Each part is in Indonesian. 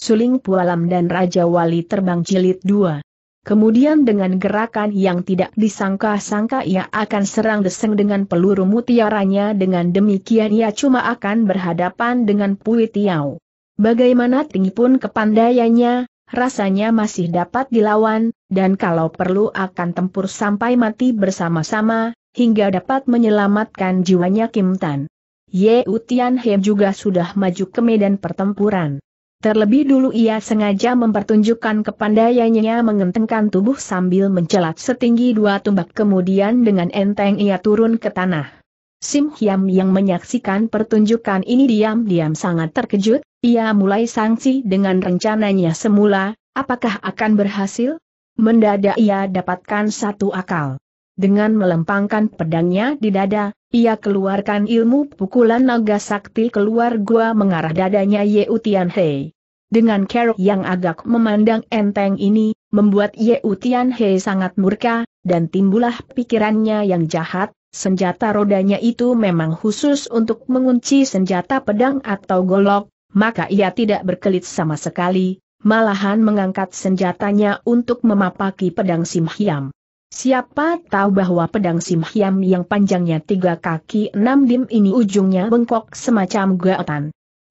Suling Pualam dan Raja Wali terbang jilid dua. Kemudian dengan gerakan yang tidak disangka-sangka ia akan serang deseng dengan peluru mutiaranya dengan demikian ia cuma akan berhadapan dengan Pui Tiao. Bagaimana tinggi pun kepandaiannya, rasanya masih dapat dilawan, dan kalau perlu akan tempur sampai mati bersama-sama, hingga dapat menyelamatkan jiwanya Kim Tan. Ye Utian He juga sudah maju ke medan pertempuran. Terlebih dulu ia sengaja mempertunjukkan kepandaiannya mengentengkan tubuh sambil mencelat setinggi dua tumbak kemudian dengan enteng ia turun ke tanah. Sim Hyam yang menyaksikan pertunjukan ini diam-diam sangat terkejut, ia mulai sangsi dengan rencananya semula, apakah akan berhasil? Mendadak ia dapatkan satu akal. Dengan melempangkan pedangnya di dada, ia keluarkan ilmu pukulan naga sakti keluar gua mengarah dadanya Ye Utian Hei. Dengan kerok yang agak memandang enteng ini, membuat Ye Utian Hei sangat murka, dan timbullah pikirannya yang jahat, senjata rodanya itu memang khusus untuk mengunci senjata pedang atau golok, maka ia tidak berkelit sama sekali, malahan mengangkat senjatanya untuk memapaki pedang Simhiam. Siapa tahu bahwa pedang Simhiam yang panjangnya tiga kaki enam dim ini ujungnya bengkok semacam gaotan.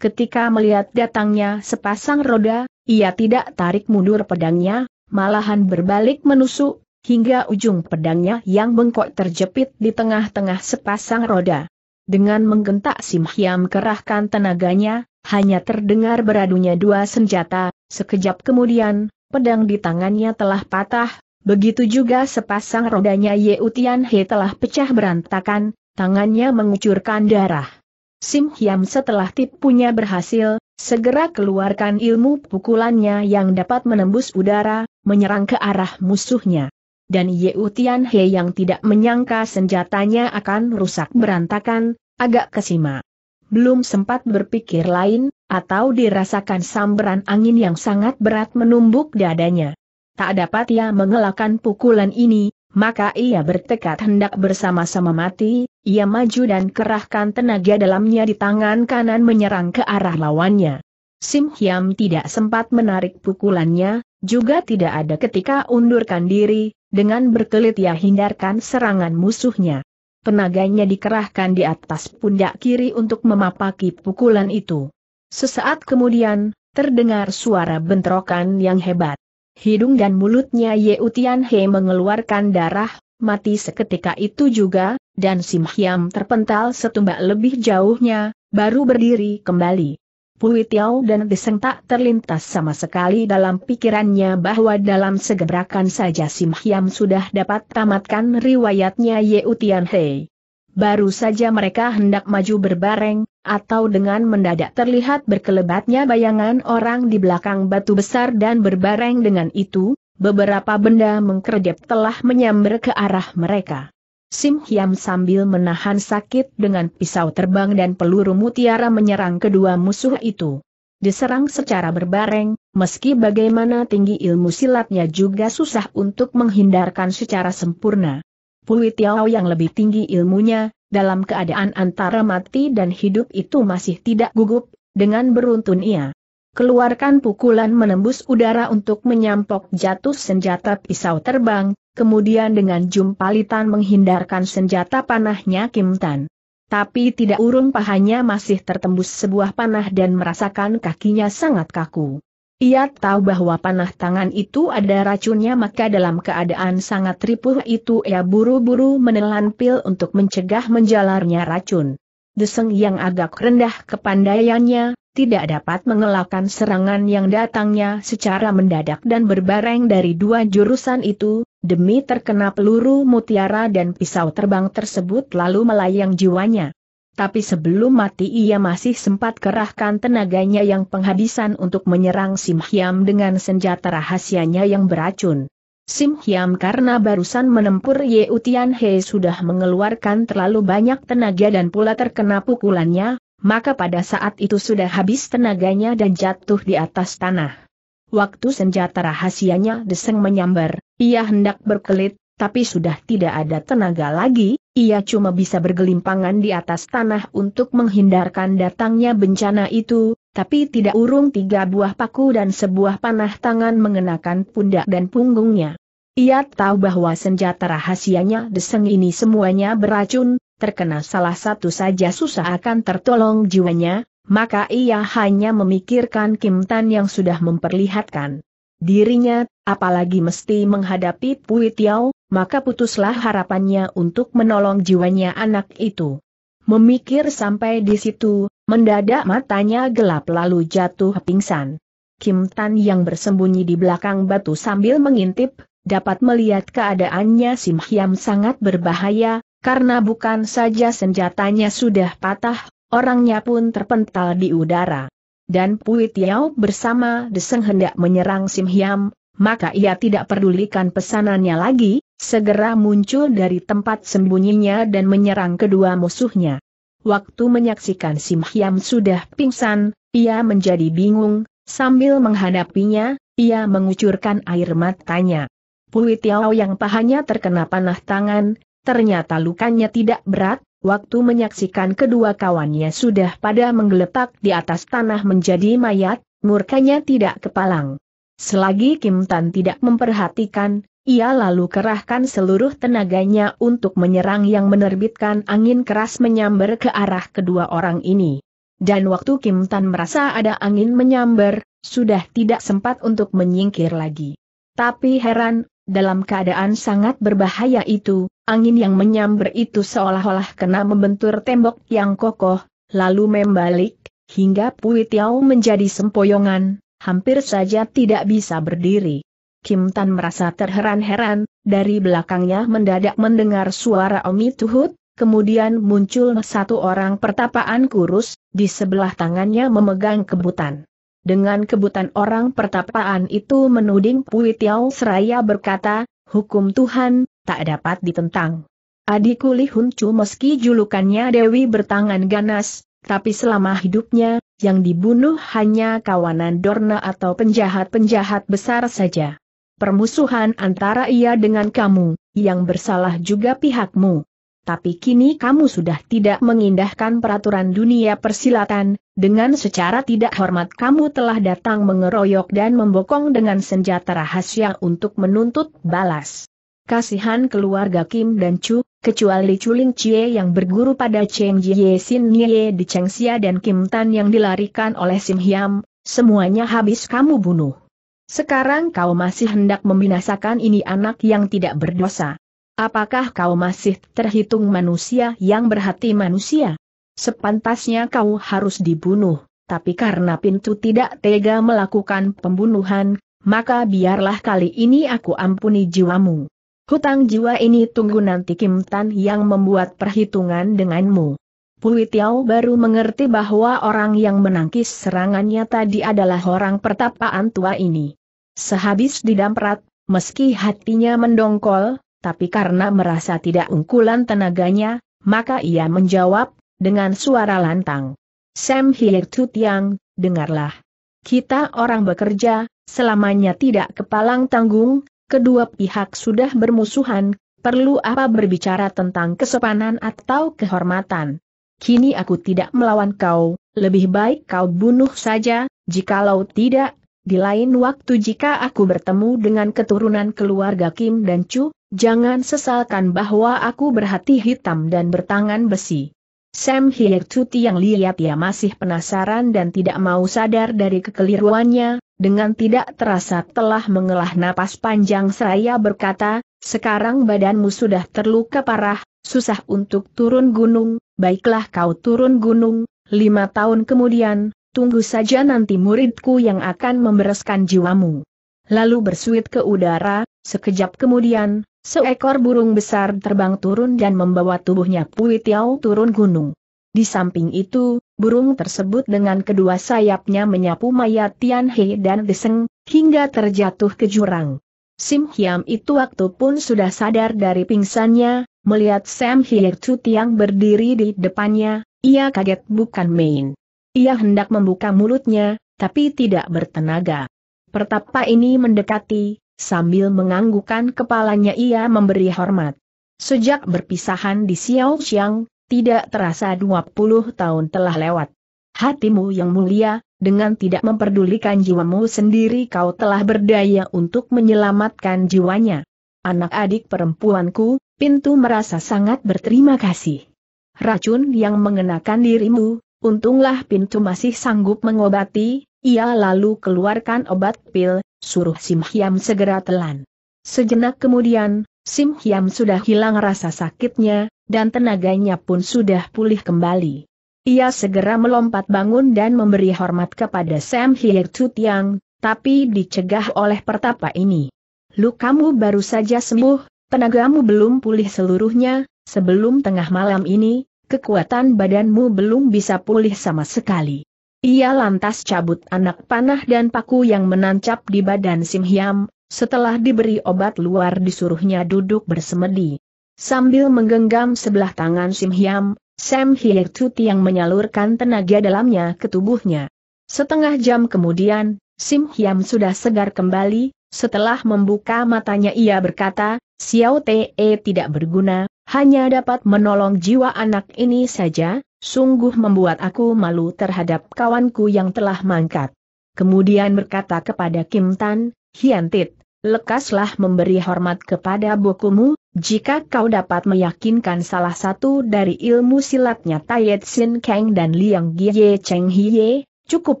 Ketika melihat datangnya sepasang roda, ia tidak tarik mundur pedangnya, malahan berbalik menusuk, hingga ujung pedangnya yang bengkok terjepit di tengah-tengah sepasang roda. Dengan menggentak Simhiam kerahkan tenaganya, hanya terdengar beradunya dua senjata, sekejap kemudian, pedang di tangannya telah patah, Begitu juga sepasang rodanya Ye Utian He telah pecah berantakan, tangannya mengucurkan darah. Sim Hyam setelah tipunya berhasil, segera keluarkan ilmu pukulannya yang dapat menembus udara, menyerang ke arah musuhnya. Dan Ye Utian He yang tidak menyangka senjatanya akan rusak berantakan, agak kesima. Belum sempat berpikir lain, atau dirasakan samberan angin yang sangat berat menumbuk dadanya tak dapat ia mengelakkan pukulan ini, maka ia bertekad hendak bersama-sama mati, ia maju dan kerahkan tenaga dalamnya di tangan kanan menyerang ke arah lawannya. Sim Hiam tidak sempat menarik pukulannya, juga tidak ada ketika undurkan diri, dengan berkelit ia hindarkan serangan musuhnya. Tenaganya dikerahkan di atas pundak kiri untuk memapaki pukulan itu. Sesaat kemudian, terdengar suara bentrokan yang hebat. Hidung dan mulutnya Ye Utian He mengeluarkan darah, mati seketika itu juga, dan Sim Hiam terpental setumbak lebih jauhnya, baru berdiri kembali. Pui Tiao dan Deseng tak terlintas sama sekali dalam pikirannya bahwa dalam segebrakan saja Sim Hiam sudah dapat tamatkan riwayatnya Ye Utian He. Baru saja mereka hendak maju berbareng, atau dengan mendadak terlihat berkelebatnya bayangan orang di belakang batu besar dan berbareng dengan itu, beberapa benda mengkerdep telah menyamber ke arah mereka. Sim Hiam sambil menahan sakit dengan pisau terbang dan peluru mutiara menyerang kedua musuh itu. Diserang secara berbareng, meski bagaimana tinggi ilmu silatnya juga susah untuk menghindarkan secara sempurna. Pui Tiao yang lebih tinggi ilmunya, dalam keadaan antara mati dan hidup itu masih tidak gugup, dengan beruntun ia keluarkan pukulan menembus udara untuk menyampok jatuh senjata pisau terbang, kemudian dengan jumpalitan menghindarkan senjata panahnya Kim Tan. Tapi tidak urung pahanya masih tertembus sebuah panah dan merasakan kakinya sangat kaku. Ia tahu bahwa panah tangan itu ada racunnya maka dalam keadaan sangat ripuh itu ia buru-buru menelan pil untuk mencegah menjalarnya racun. Deseng yang agak rendah kepandaiannya, tidak dapat mengelakkan serangan yang datangnya secara mendadak dan berbareng dari dua jurusan itu, demi terkena peluru mutiara dan pisau terbang tersebut lalu melayang jiwanya tapi sebelum mati ia masih sempat kerahkan tenaganya yang penghabisan untuk menyerang Sim Hiam dengan senjata rahasianya yang beracun. Sim Hiam karena barusan menempur Ye Utian He sudah mengeluarkan terlalu banyak tenaga dan pula terkena pukulannya, maka pada saat itu sudah habis tenaganya dan jatuh di atas tanah. Waktu senjata rahasianya deseng menyambar, ia hendak berkelit, tapi sudah tidak ada tenaga lagi, ia cuma bisa bergelimpangan di atas tanah untuk menghindarkan datangnya bencana itu, tapi tidak urung tiga buah paku dan sebuah panah tangan mengenakan pundak dan punggungnya. Ia tahu bahwa senjata rahasianya deseng ini semuanya beracun, terkena salah satu saja susah akan tertolong jiwanya, maka ia hanya memikirkan Kim Tan yang sudah memperlihatkan dirinya, apalagi mesti menghadapi Pui Tiao, maka putuslah harapannya untuk menolong jiwanya anak itu. Memikir sampai di situ, mendadak matanya gelap lalu jatuh pingsan. Kim Tan yang bersembunyi di belakang batu sambil mengintip, dapat melihat keadaannya Sim Hiam sangat berbahaya, karena bukan saja senjatanya sudah patah, orangnya pun terpental di udara dan Pui Tiao bersama Deseng hendak menyerang Sim Hiam, maka ia tidak pedulikan pesanannya lagi, segera muncul dari tempat sembunyinya dan menyerang kedua musuhnya. Waktu menyaksikan Sim Hiam sudah pingsan, ia menjadi bingung, sambil menghadapinya, ia mengucurkan air matanya. Pui Tiao yang pahanya terkena panah tangan, ternyata lukanya tidak berat, Waktu menyaksikan kedua kawannya sudah pada menggeletak di atas tanah menjadi mayat, murkanya tidak kepalang. Selagi Kim Tan tidak memperhatikan, ia lalu kerahkan seluruh tenaganya untuk menyerang yang menerbitkan angin keras menyambar ke arah kedua orang ini. Dan waktu Kim Tan merasa ada angin menyambar, sudah tidak sempat untuk menyingkir lagi. Tapi heran, dalam keadaan sangat berbahaya itu, angin yang menyambar itu seolah-olah kena membentur tembok yang kokoh, lalu membalik, hingga Pui Tiao menjadi sempoyongan, hampir saja tidak bisa berdiri. Kim Tan merasa terheran-heran, dari belakangnya mendadak mendengar suara Omi Tuhut, kemudian muncul satu orang pertapaan kurus, di sebelah tangannya memegang kebutan. Dengan kebutan orang pertapaan itu menuding Pui Tiao Seraya berkata, hukum Tuhan, tak dapat ditentang. Adikku Li Hun Chu meski julukannya Dewi bertangan ganas, tapi selama hidupnya, yang dibunuh hanya kawanan Dorna atau penjahat-penjahat besar saja. Permusuhan antara ia dengan kamu, yang bersalah juga pihakmu tapi kini kamu sudah tidak mengindahkan peraturan dunia persilatan, dengan secara tidak hormat kamu telah datang mengeroyok dan membokong dengan senjata rahasia untuk menuntut balas. Kasihan keluarga Kim dan Chu, kecuali Chuling Chie yang berguru pada Cheng Jie Sin Nye di Chengxia dan Kim Tan yang dilarikan oleh Sim Hyam, semuanya habis kamu bunuh. Sekarang kau masih hendak membinasakan ini anak yang tidak berdosa. Apakah kau masih terhitung manusia yang berhati manusia? Sepantasnya kau harus dibunuh, tapi karena pintu tidak tega melakukan pembunuhan, maka biarlah kali ini aku ampuni jiwamu. Hutang jiwa ini tunggu nanti Kim Tan yang membuat perhitungan denganmu. Pui Tiao baru mengerti bahwa orang yang menangkis serangannya tadi adalah orang pertapaan tua ini. Sehabis didamprat, meski hatinya mendongkol, tapi karena merasa tidak unggulan tenaganya, maka ia menjawab, dengan suara lantang. Sam Hir Yang, dengarlah. Kita orang bekerja, selamanya tidak kepalang tanggung, kedua pihak sudah bermusuhan, perlu apa berbicara tentang kesopanan atau kehormatan. Kini aku tidak melawan kau, lebih baik kau bunuh saja, jikalau tidak, di lain waktu jika aku bertemu dengan keturunan keluarga Kim dan Chu, Jangan sesalkan bahwa aku berhati hitam dan bertangan besi. Sam Tuti yang lihat ia masih penasaran dan tidak mau sadar dari kekeliruannya, dengan tidak terasa telah mengelah napas panjang seraya berkata, sekarang badanmu sudah terluka parah, susah untuk turun gunung, baiklah kau turun gunung, lima tahun kemudian, tunggu saja nanti muridku yang akan membereskan jiwamu. Lalu bersuit ke udara, sekejap kemudian, Seekor burung besar terbang turun dan membawa tubuhnya Pui Tiao turun gunung. Di samping itu, burung tersebut dengan kedua sayapnya menyapu mayat Tian He dan Deseng, hingga terjatuh ke jurang. Sim Hiam itu waktu pun sudah sadar dari pingsannya, melihat Sam Hie Chu Tiang berdiri di depannya, ia kaget bukan main. Ia hendak membuka mulutnya, tapi tidak bertenaga. Pertapa ini mendekati, sambil menganggukkan kepalanya ia memberi hormat. Sejak berpisahan di Xiao Xiang, tidak terasa 20 tahun telah lewat. Hatimu yang mulia, dengan tidak memperdulikan jiwamu sendiri kau telah berdaya untuk menyelamatkan jiwanya. Anak adik perempuanku, pintu merasa sangat berterima kasih. Racun yang mengenakan dirimu, untunglah pintu masih sanggup mengobati, ia lalu keluarkan obat pil, suruh Sim Hyam segera telan. Sejenak kemudian, Sim Hyam sudah hilang rasa sakitnya, dan tenaganya pun sudah pulih kembali. Ia segera melompat bangun dan memberi hormat kepada Sam Hiek Yang, tapi dicegah oleh pertapa ini. Lukamu baru saja sembuh, tenagamu belum pulih seluruhnya, sebelum tengah malam ini, kekuatan badanmu belum bisa pulih sama sekali. Ia lantas cabut anak panah dan paku yang menancap di badan Sim Hiam, setelah diberi obat luar disuruhnya duduk bersemedi. Sambil menggenggam sebelah tangan Sim Hiam, Sam Hiek yang menyalurkan tenaga dalamnya ke tubuhnya. Setengah jam kemudian, Sim Hiam sudah segar kembali, setelah membuka matanya ia berkata, Xiao Te tidak berguna, hanya dapat menolong jiwa anak ini saja, Sungguh membuat aku malu terhadap kawanku yang telah mangkat. Kemudian berkata kepada Kim Tan, Hiantit, lekaslah memberi hormat kepada bokumu, jika kau dapat meyakinkan salah satu dari ilmu silatnya Tayet Sin Kang dan Liang Gie Cheng Hie, cukup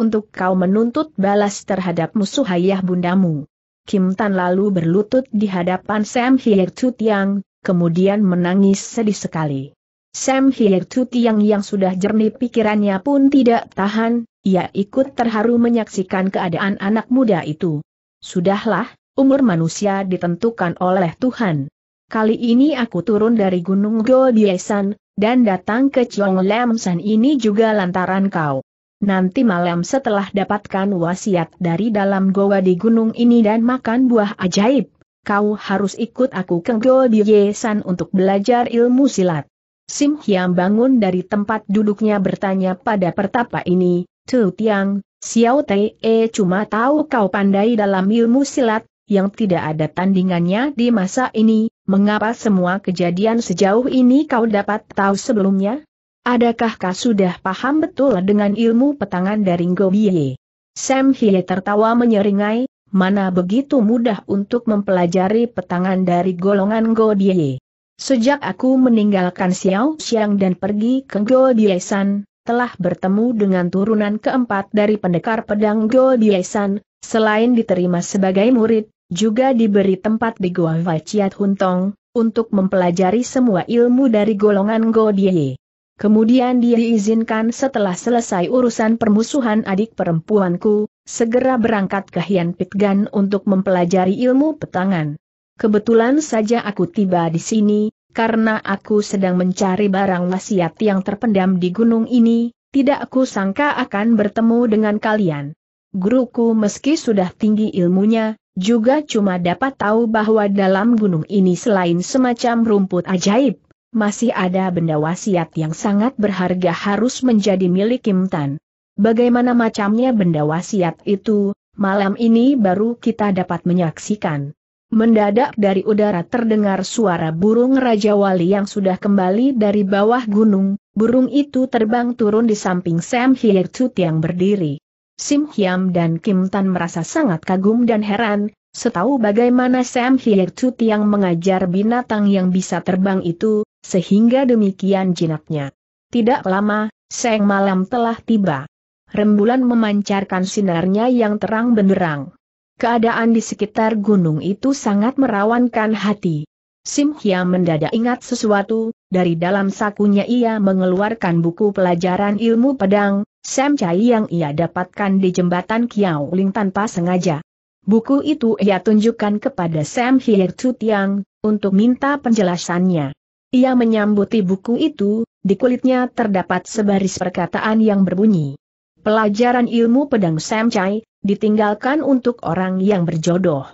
untuk kau menuntut balas terhadap musuh ayah bundamu. Kim Tan lalu berlutut di hadapan Sam Hie Chu Tiang, kemudian menangis sedih sekali. Sam Hiertu yang sudah jernih pikirannya pun tidak tahan, ia ikut terharu menyaksikan keadaan anak muda itu. Sudahlah, umur manusia ditentukan oleh Tuhan. Kali ini aku turun dari Gunung Godiesan, dan datang ke Chong Lam San ini juga lantaran kau. Nanti malam setelah dapatkan wasiat dari dalam goa di gunung ini dan makan buah ajaib, kau harus ikut aku ke Godiesan untuk belajar ilmu silat. Sim Hiam bangun dari tempat duduknya bertanya pada pertapa ini, Tu Tiang, Xiao Te eh, cuma tahu kau pandai dalam ilmu silat, yang tidak ada tandingannya di masa ini, mengapa semua kejadian sejauh ini kau dapat tahu sebelumnya? Adakah kau sudah paham betul dengan ilmu petangan dari Bie? Sam Hye tertawa menyeringai, mana begitu mudah untuk mempelajari petangan dari golongan Gobiye. Sejak aku meninggalkan Xiao Xiang dan pergi ke Go Biesan, telah bertemu dengan turunan keempat dari pendekar pedang Go Biesan, selain diterima sebagai murid, juga diberi tempat di Goa Vajiat Huntong, untuk mempelajari semua ilmu dari golongan Go Dye. Kemudian dia diizinkan setelah selesai urusan permusuhan adik perempuanku, segera berangkat ke Hian Pitgan untuk mempelajari ilmu petangan. Kebetulan saja aku tiba di sini, karena aku sedang mencari barang wasiat yang terpendam di gunung ini, tidak aku sangka akan bertemu dengan kalian. Guruku meski sudah tinggi ilmunya, juga cuma dapat tahu bahwa dalam gunung ini selain semacam rumput ajaib, masih ada benda wasiat yang sangat berharga harus menjadi milik Kim Tan. Bagaimana macamnya benda wasiat itu, malam ini baru kita dapat menyaksikan. Mendadak dari udara terdengar suara burung Raja Wali yang sudah kembali dari bawah gunung, burung itu terbang turun di samping Sam Hye yang berdiri. Sim Hiam dan Kim Tan merasa sangat kagum dan heran, setahu bagaimana Sam Hye yang mengajar binatang yang bisa terbang itu, sehingga demikian jinaknya. Tidak lama, seng malam telah tiba. Rembulan memancarkan sinarnya yang terang benderang. Keadaan di sekitar gunung itu sangat merawankan hati. Sim Hia mendadak ingat sesuatu, dari dalam sakunya ia mengeluarkan buku pelajaran ilmu pedang, Sam Chai yang ia dapatkan di jembatan Kiao Ling tanpa sengaja. Buku itu ia tunjukkan kepada Sam Hia Yang, untuk minta penjelasannya. Ia menyambuti buku itu, di kulitnya terdapat sebaris perkataan yang berbunyi, Pelajaran ilmu pedang Sam Chai, ditinggalkan untuk orang yang berjodoh.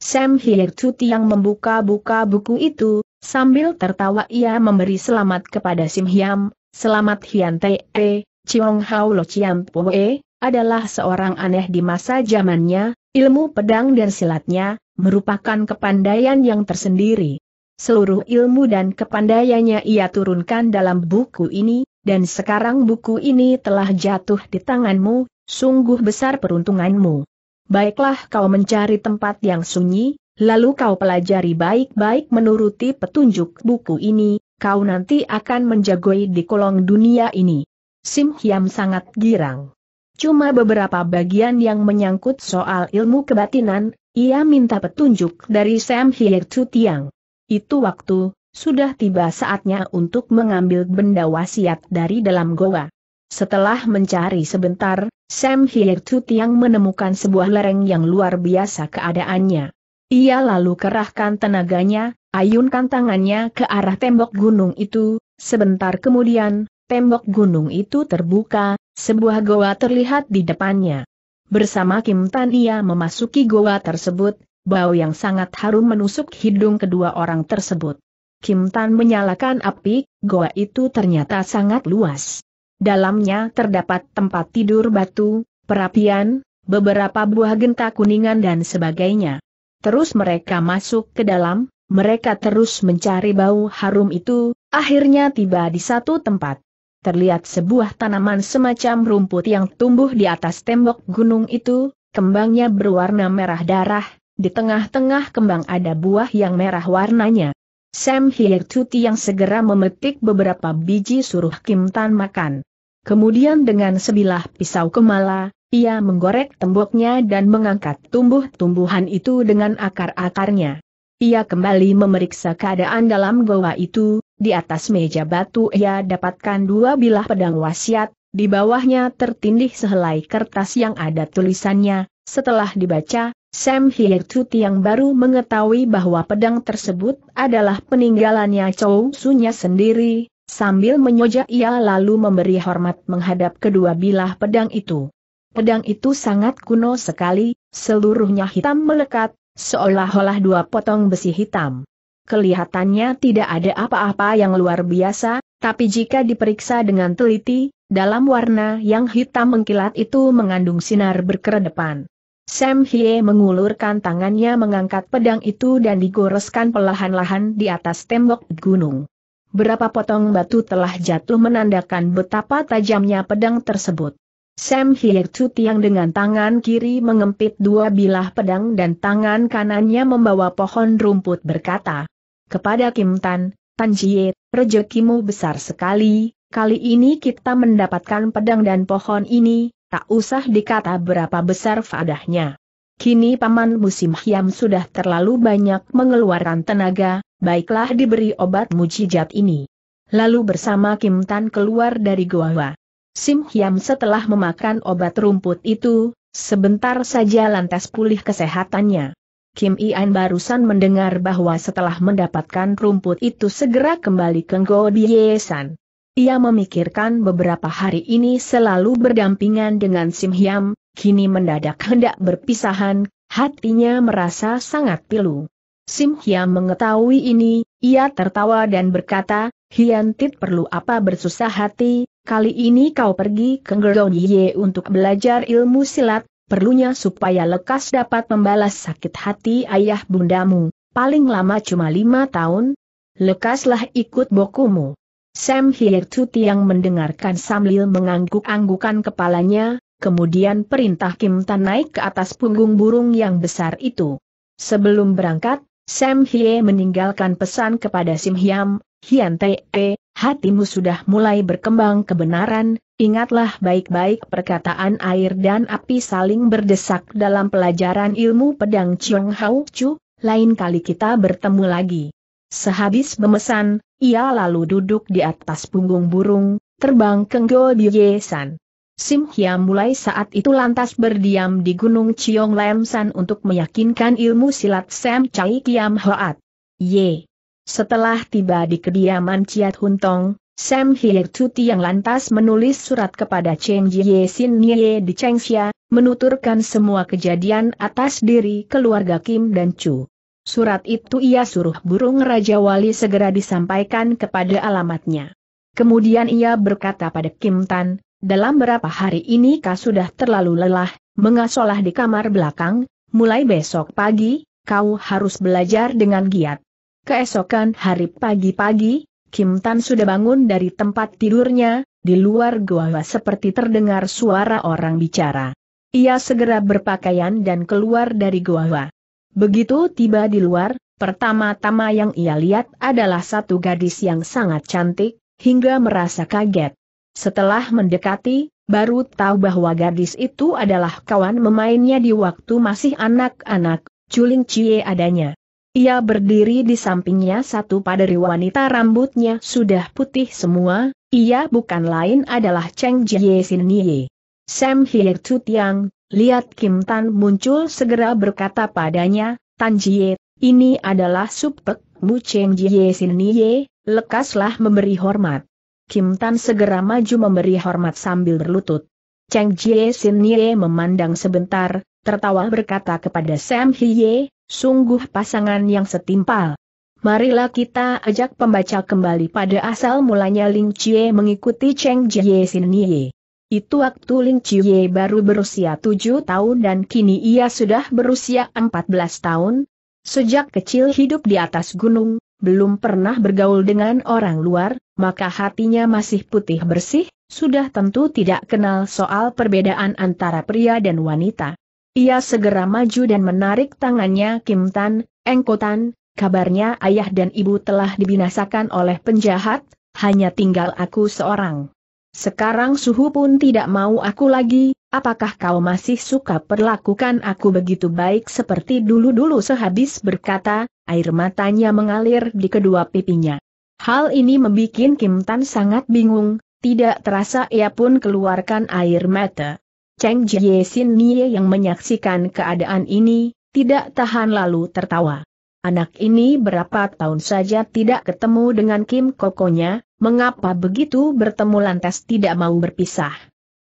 Sam Hye Cuti yang membuka-buka buku itu, sambil tertawa ia memberi selamat kepada Sim Hiam, selamat Hian Te E, Chiong Hao Lo Chiam Poe, adalah seorang aneh di masa zamannya, ilmu pedang dan silatnya, merupakan kepandaian yang tersendiri. Seluruh ilmu dan kepandaiannya ia turunkan dalam buku ini, dan sekarang buku ini telah jatuh di tanganmu, sungguh besar peruntunganmu. Baiklah kau mencari tempat yang sunyi, lalu kau pelajari baik-baik menuruti petunjuk buku ini, kau nanti akan menjagoi di kolong dunia ini. Sim Hiam sangat girang. Cuma beberapa bagian yang menyangkut soal ilmu kebatinan, ia minta petunjuk dari Sam Hie Tiang. Itu waktu, sudah tiba saatnya untuk mengambil benda wasiat dari dalam goa. Setelah mencari sebentar, Sam Hiertu yang menemukan sebuah lereng yang luar biasa keadaannya. Ia lalu kerahkan tenaganya, ayunkan tangannya ke arah tembok gunung itu, sebentar kemudian, tembok gunung itu terbuka, sebuah goa terlihat di depannya. Bersama Kim Tan ia memasuki goa tersebut, bau yang sangat harum menusuk hidung kedua orang tersebut. Kim Tan menyalakan api, goa itu ternyata sangat luas. Dalamnya terdapat tempat tidur batu, perapian, beberapa buah genta kuningan dan sebagainya. Terus mereka masuk ke dalam, mereka terus mencari bau harum itu, akhirnya tiba di satu tempat. Terlihat sebuah tanaman semacam rumput yang tumbuh di atas tembok gunung itu, kembangnya berwarna merah darah, di tengah-tengah kembang ada buah yang merah warnanya. Sam Hyer Tuti yang segera memetik beberapa biji suruh Kim Tan makan. Kemudian dengan sebilah pisau kemala, ia menggorek temboknya dan mengangkat tumbuh-tumbuhan itu dengan akar-akarnya. Ia kembali memeriksa keadaan dalam goa itu, di atas meja batu ia dapatkan dua bilah pedang wasiat, di bawahnya tertindih sehelai kertas yang ada tulisannya, setelah dibaca, Sam Hiertut yang baru mengetahui bahwa pedang tersebut adalah peninggalannya Chou Sunya sendiri, sambil menyojak ia lalu memberi hormat menghadap kedua bilah pedang itu. Pedang itu sangat kuno sekali, seluruhnya hitam melekat, seolah-olah dua potong besi hitam. Kelihatannya tidak ada apa-apa yang luar biasa, tapi jika diperiksa dengan teliti, dalam warna yang hitam mengkilat itu mengandung sinar berkeredepan. Sam Hie mengulurkan tangannya mengangkat pedang itu dan digoreskan perlahan-lahan di atas tembok gunung. Berapa potong batu telah jatuh menandakan betapa tajamnya pedang tersebut. Sam Hie yang dengan tangan kiri mengempit dua bilah pedang dan tangan kanannya membawa pohon rumput berkata. Kepada Kim Tan, Tan Jie, rejekimu besar sekali, kali ini kita mendapatkan pedang dan pohon ini, Tak usah dikata berapa besar fadahnya. Kini Paman Musim Hiam sudah terlalu banyak mengeluarkan tenaga, baiklah diberi obat mujijat ini. Lalu bersama Kim Tan keluar dari goa. Sim Hiam setelah memakan obat rumput itu, sebentar saja lantas pulih kesehatannya. Kim Ian barusan mendengar bahwa setelah mendapatkan rumput itu segera kembali ke Ngo Biesan. Ia memikirkan beberapa hari ini selalu berdampingan dengan Sim Hyam, kini mendadak hendak berpisahan, hatinya merasa sangat pilu. Sim Hyam mengetahui ini, ia tertawa dan berkata, Hian Tit perlu apa bersusah hati, kali ini kau pergi ke Gerong Ye untuk belajar ilmu silat, perlunya supaya lekas dapat membalas sakit hati ayah bundamu, paling lama cuma lima tahun, lekaslah ikut bokumu. Sam Hiertuti yang mendengarkan sambil mengangguk-anggukan kepalanya, kemudian perintah Kim Tan naik ke atas punggung burung yang besar itu. Sebelum berangkat, Sam Hie meninggalkan pesan kepada Sim Hiam, Hian Te, -e, hatimu sudah mulai berkembang kebenaran, ingatlah baik-baik perkataan air dan api saling berdesak dalam pelajaran ilmu pedang Chiong Hau Chu, lain kali kita bertemu lagi. Sehabis memesan, ia lalu duduk di atas punggung burung, terbang ke di Yesan. Sim Hia mulai saat itu lantas berdiam di Gunung Chiong Lam San untuk meyakinkan ilmu silat Sam Chai Kiam Hoat. Ye. Setelah tiba di kediaman Ciat Tong, Sam Hia Cuti yang lantas menulis surat kepada Chen Jie Sin Nye di Xia, menuturkan semua kejadian atas diri keluarga Kim dan Chu. Surat itu ia suruh burung Raja Wali segera disampaikan kepada alamatnya. Kemudian ia berkata pada Kim Tan, dalam berapa hari ini kau sudah terlalu lelah, mengasolah di kamar belakang, mulai besok pagi, kau harus belajar dengan giat. Keesokan hari pagi-pagi, Kim Tan sudah bangun dari tempat tidurnya, di luar gua seperti terdengar suara orang bicara. Ia segera berpakaian dan keluar dari gua. Begitu tiba di luar, pertama-tama yang ia lihat adalah satu gadis yang sangat cantik, hingga merasa kaget. Setelah mendekati, baru tahu bahwa gadis itu adalah kawan memainnya di waktu masih anak-anak, Culing Cie adanya. Ia berdiri di sampingnya satu paderi wanita rambutnya sudah putih semua, ia bukan lain adalah Cheng Jie Sin Nye. Sam Hie Yang. Lihat Kim Tan muncul segera berkata padanya, Tan Jie, ini adalah subpek Mu Cheng Jie Sin Nye, lekaslah memberi hormat. Kim Tan segera maju memberi hormat sambil berlutut. Cheng Jie Sin Nye memandang sebentar, tertawa berkata kepada Sam Hye, sungguh pasangan yang setimpal. Marilah kita ajak pembaca kembali pada asal mulanya Ling Chie mengikuti Cheng Jie Sin Nye. Itu waktu Ling Chie baru berusia tujuh tahun dan kini ia sudah berusia empat belas tahun. Sejak kecil hidup di atas gunung, belum pernah bergaul dengan orang luar, maka hatinya masih putih bersih, sudah tentu tidak kenal soal perbedaan antara pria dan wanita. Ia segera maju dan menarik tangannya Kim Tan, Engkotan, kabarnya ayah dan ibu telah dibinasakan oleh penjahat, hanya tinggal aku seorang. Sekarang suhu pun tidak mau aku lagi, apakah kau masih suka perlakukan aku begitu baik seperti dulu-dulu sehabis berkata, air matanya mengalir di kedua pipinya. Hal ini membuat Kim Tan sangat bingung, tidak terasa ia pun keluarkan air mata. Cheng Jie Sin Nie yang menyaksikan keadaan ini, tidak tahan lalu tertawa. Anak ini berapa tahun saja tidak ketemu dengan Kim Kokonya, mengapa begitu bertemu lantas tidak mau berpisah?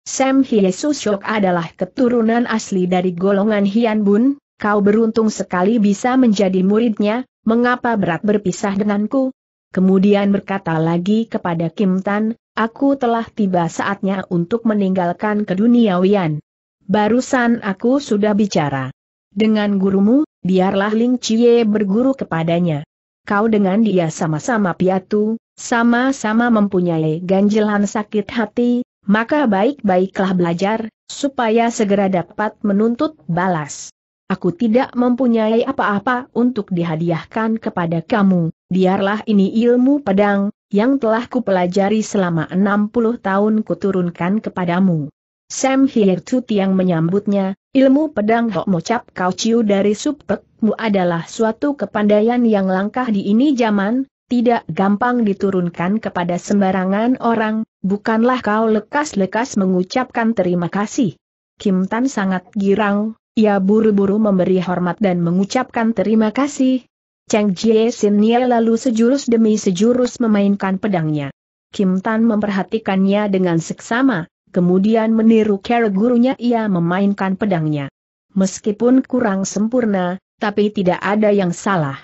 Sam Hye Sushok adalah keturunan asli dari golongan Hian Bun, kau beruntung sekali bisa menjadi muridnya, mengapa berat berpisah denganku? Kemudian berkata lagi kepada Kim Tan, aku telah tiba saatnya untuk meninggalkan keduniawian. Barusan aku sudah bicara dengan gurumu, biarlah Ling Chie berguru kepadanya. Kau dengan dia sama-sama piatu, sama-sama mempunyai ganjilan sakit hati, maka baik-baiklah belajar, supaya segera dapat menuntut balas. Aku tidak mempunyai apa-apa untuk dihadiahkan kepada kamu, biarlah ini ilmu pedang, yang telah kupelajari selama 60 tahun kuturunkan kepadamu. Sam Hier Tut yang menyambutnya, ilmu pedang Hok Mocap Kau Ciu dari subpekmu adalah suatu kepandaian yang langkah di ini zaman, tidak gampang diturunkan kepada sembarangan orang, bukanlah kau lekas-lekas mengucapkan terima kasih. Kim Tan sangat girang, ia buru-buru memberi hormat dan mengucapkan terima kasih. Cheng Jie Sin Nia lalu sejurus demi sejurus memainkan pedangnya. Kim Tan memperhatikannya dengan seksama, kemudian meniru cara gurunya ia memainkan pedangnya. Meskipun kurang sempurna, tapi tidak ada yang salah.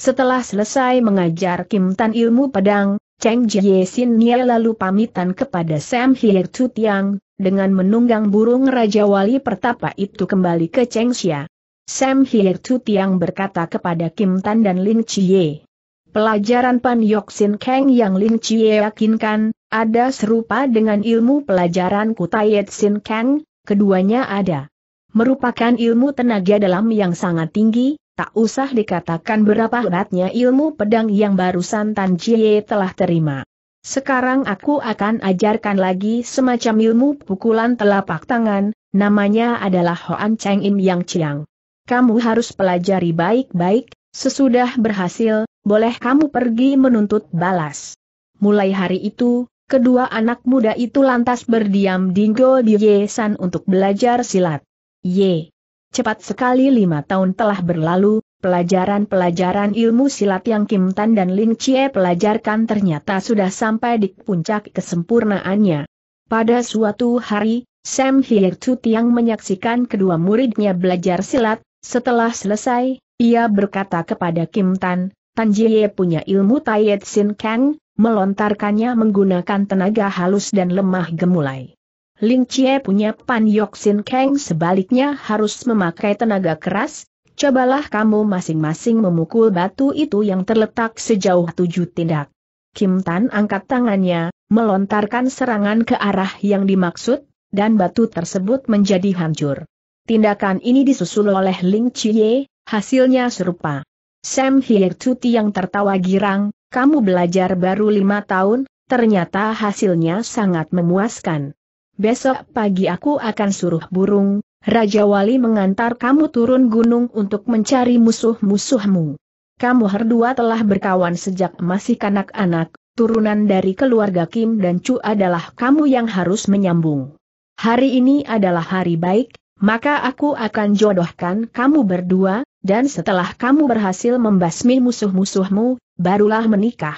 Setelah selesai mengajar Kim Tan ilmu pedang, Cheng Jie Sin Nye lalu pamitan kepada Sam Hye Chu Tiang, dengan menunggang burung Raja Wali Pertapa itu kembali ke Cheng Xia. Sam Hye Chu Tiang berkata kepada Kim Tan dan Ling Chie, Pelajaran Pan Sin Kang yang Lin Chie yakinkan, ada serupa dengan ilmu pelajaran Kutayet Sin Kang, keduanya ada. Merupakan ilmu tenaga dalam yang sangat tinggi, tak usah dikatakan berapa hebatnya ilmu pedang yang barusan Tan Chie telah terima. Sekarang aku akan ajarkan lagi semacam ilmu pukulan telapak tangan, namanya adalah Hoan Cheng Im Yang Chiang. Kamu harus pelajari baik-baik, sesudah berhasil, boleh kamu pergi menuntut balas. Mulai hari itu, kedua anak muda itu lantas berdiam di Ye Yesan untuk belajar silat. Ye. Cepat sekali lima tahun telah berlalu, pelajaran-pelajaran ilmu silat yang Kim Tan dan Ling Chie pelajarkan ternyata sudah sampai di puncak kesempurnaannya. Pada suatu hari, Sam Hier yang menyaksikan kedua muridnya belajar silat, setelah selesai, ia berkata kepada Kim Tan, Tan Jie punya ilmu Tai Sin Kang, melontarkannya menggunakan tenaga halus dan lemah gemulai. Ling Chie punya Pan Yok Sin Kang sebaliknya harus memakai tenaga keras, cobalah kamu masing-masing memukul batu itu yang terletak sejauh tujuh tindak. Kim Tan angkat tangannya, melontarkan serangan ke arah yang dimaksud, dan batu tersebut menjadi hancur. Tindakan ini disusul oleh Ling Chie, hasilnya serupa. Sam Cuti yang tertawa girang, kamu belajar baru lima tahun, ternyata hasilnya sangat memuaskan. Besok pagi aku akan suruh burung, Raja Wali mengantar kamu turun gunung untuk mencari musuh-musuhmu. Kamu berdua telah berkawan sejak masih kanak-anak, turunan dari keluarga Kim dan Chu adalah kamu yang harus menyambung. Hari ini adalah hari baik, maka aku akan jodohkan kamu berdua, dan setelah kamu berhasil membasmi musuh-musuhmu, barulah menikah.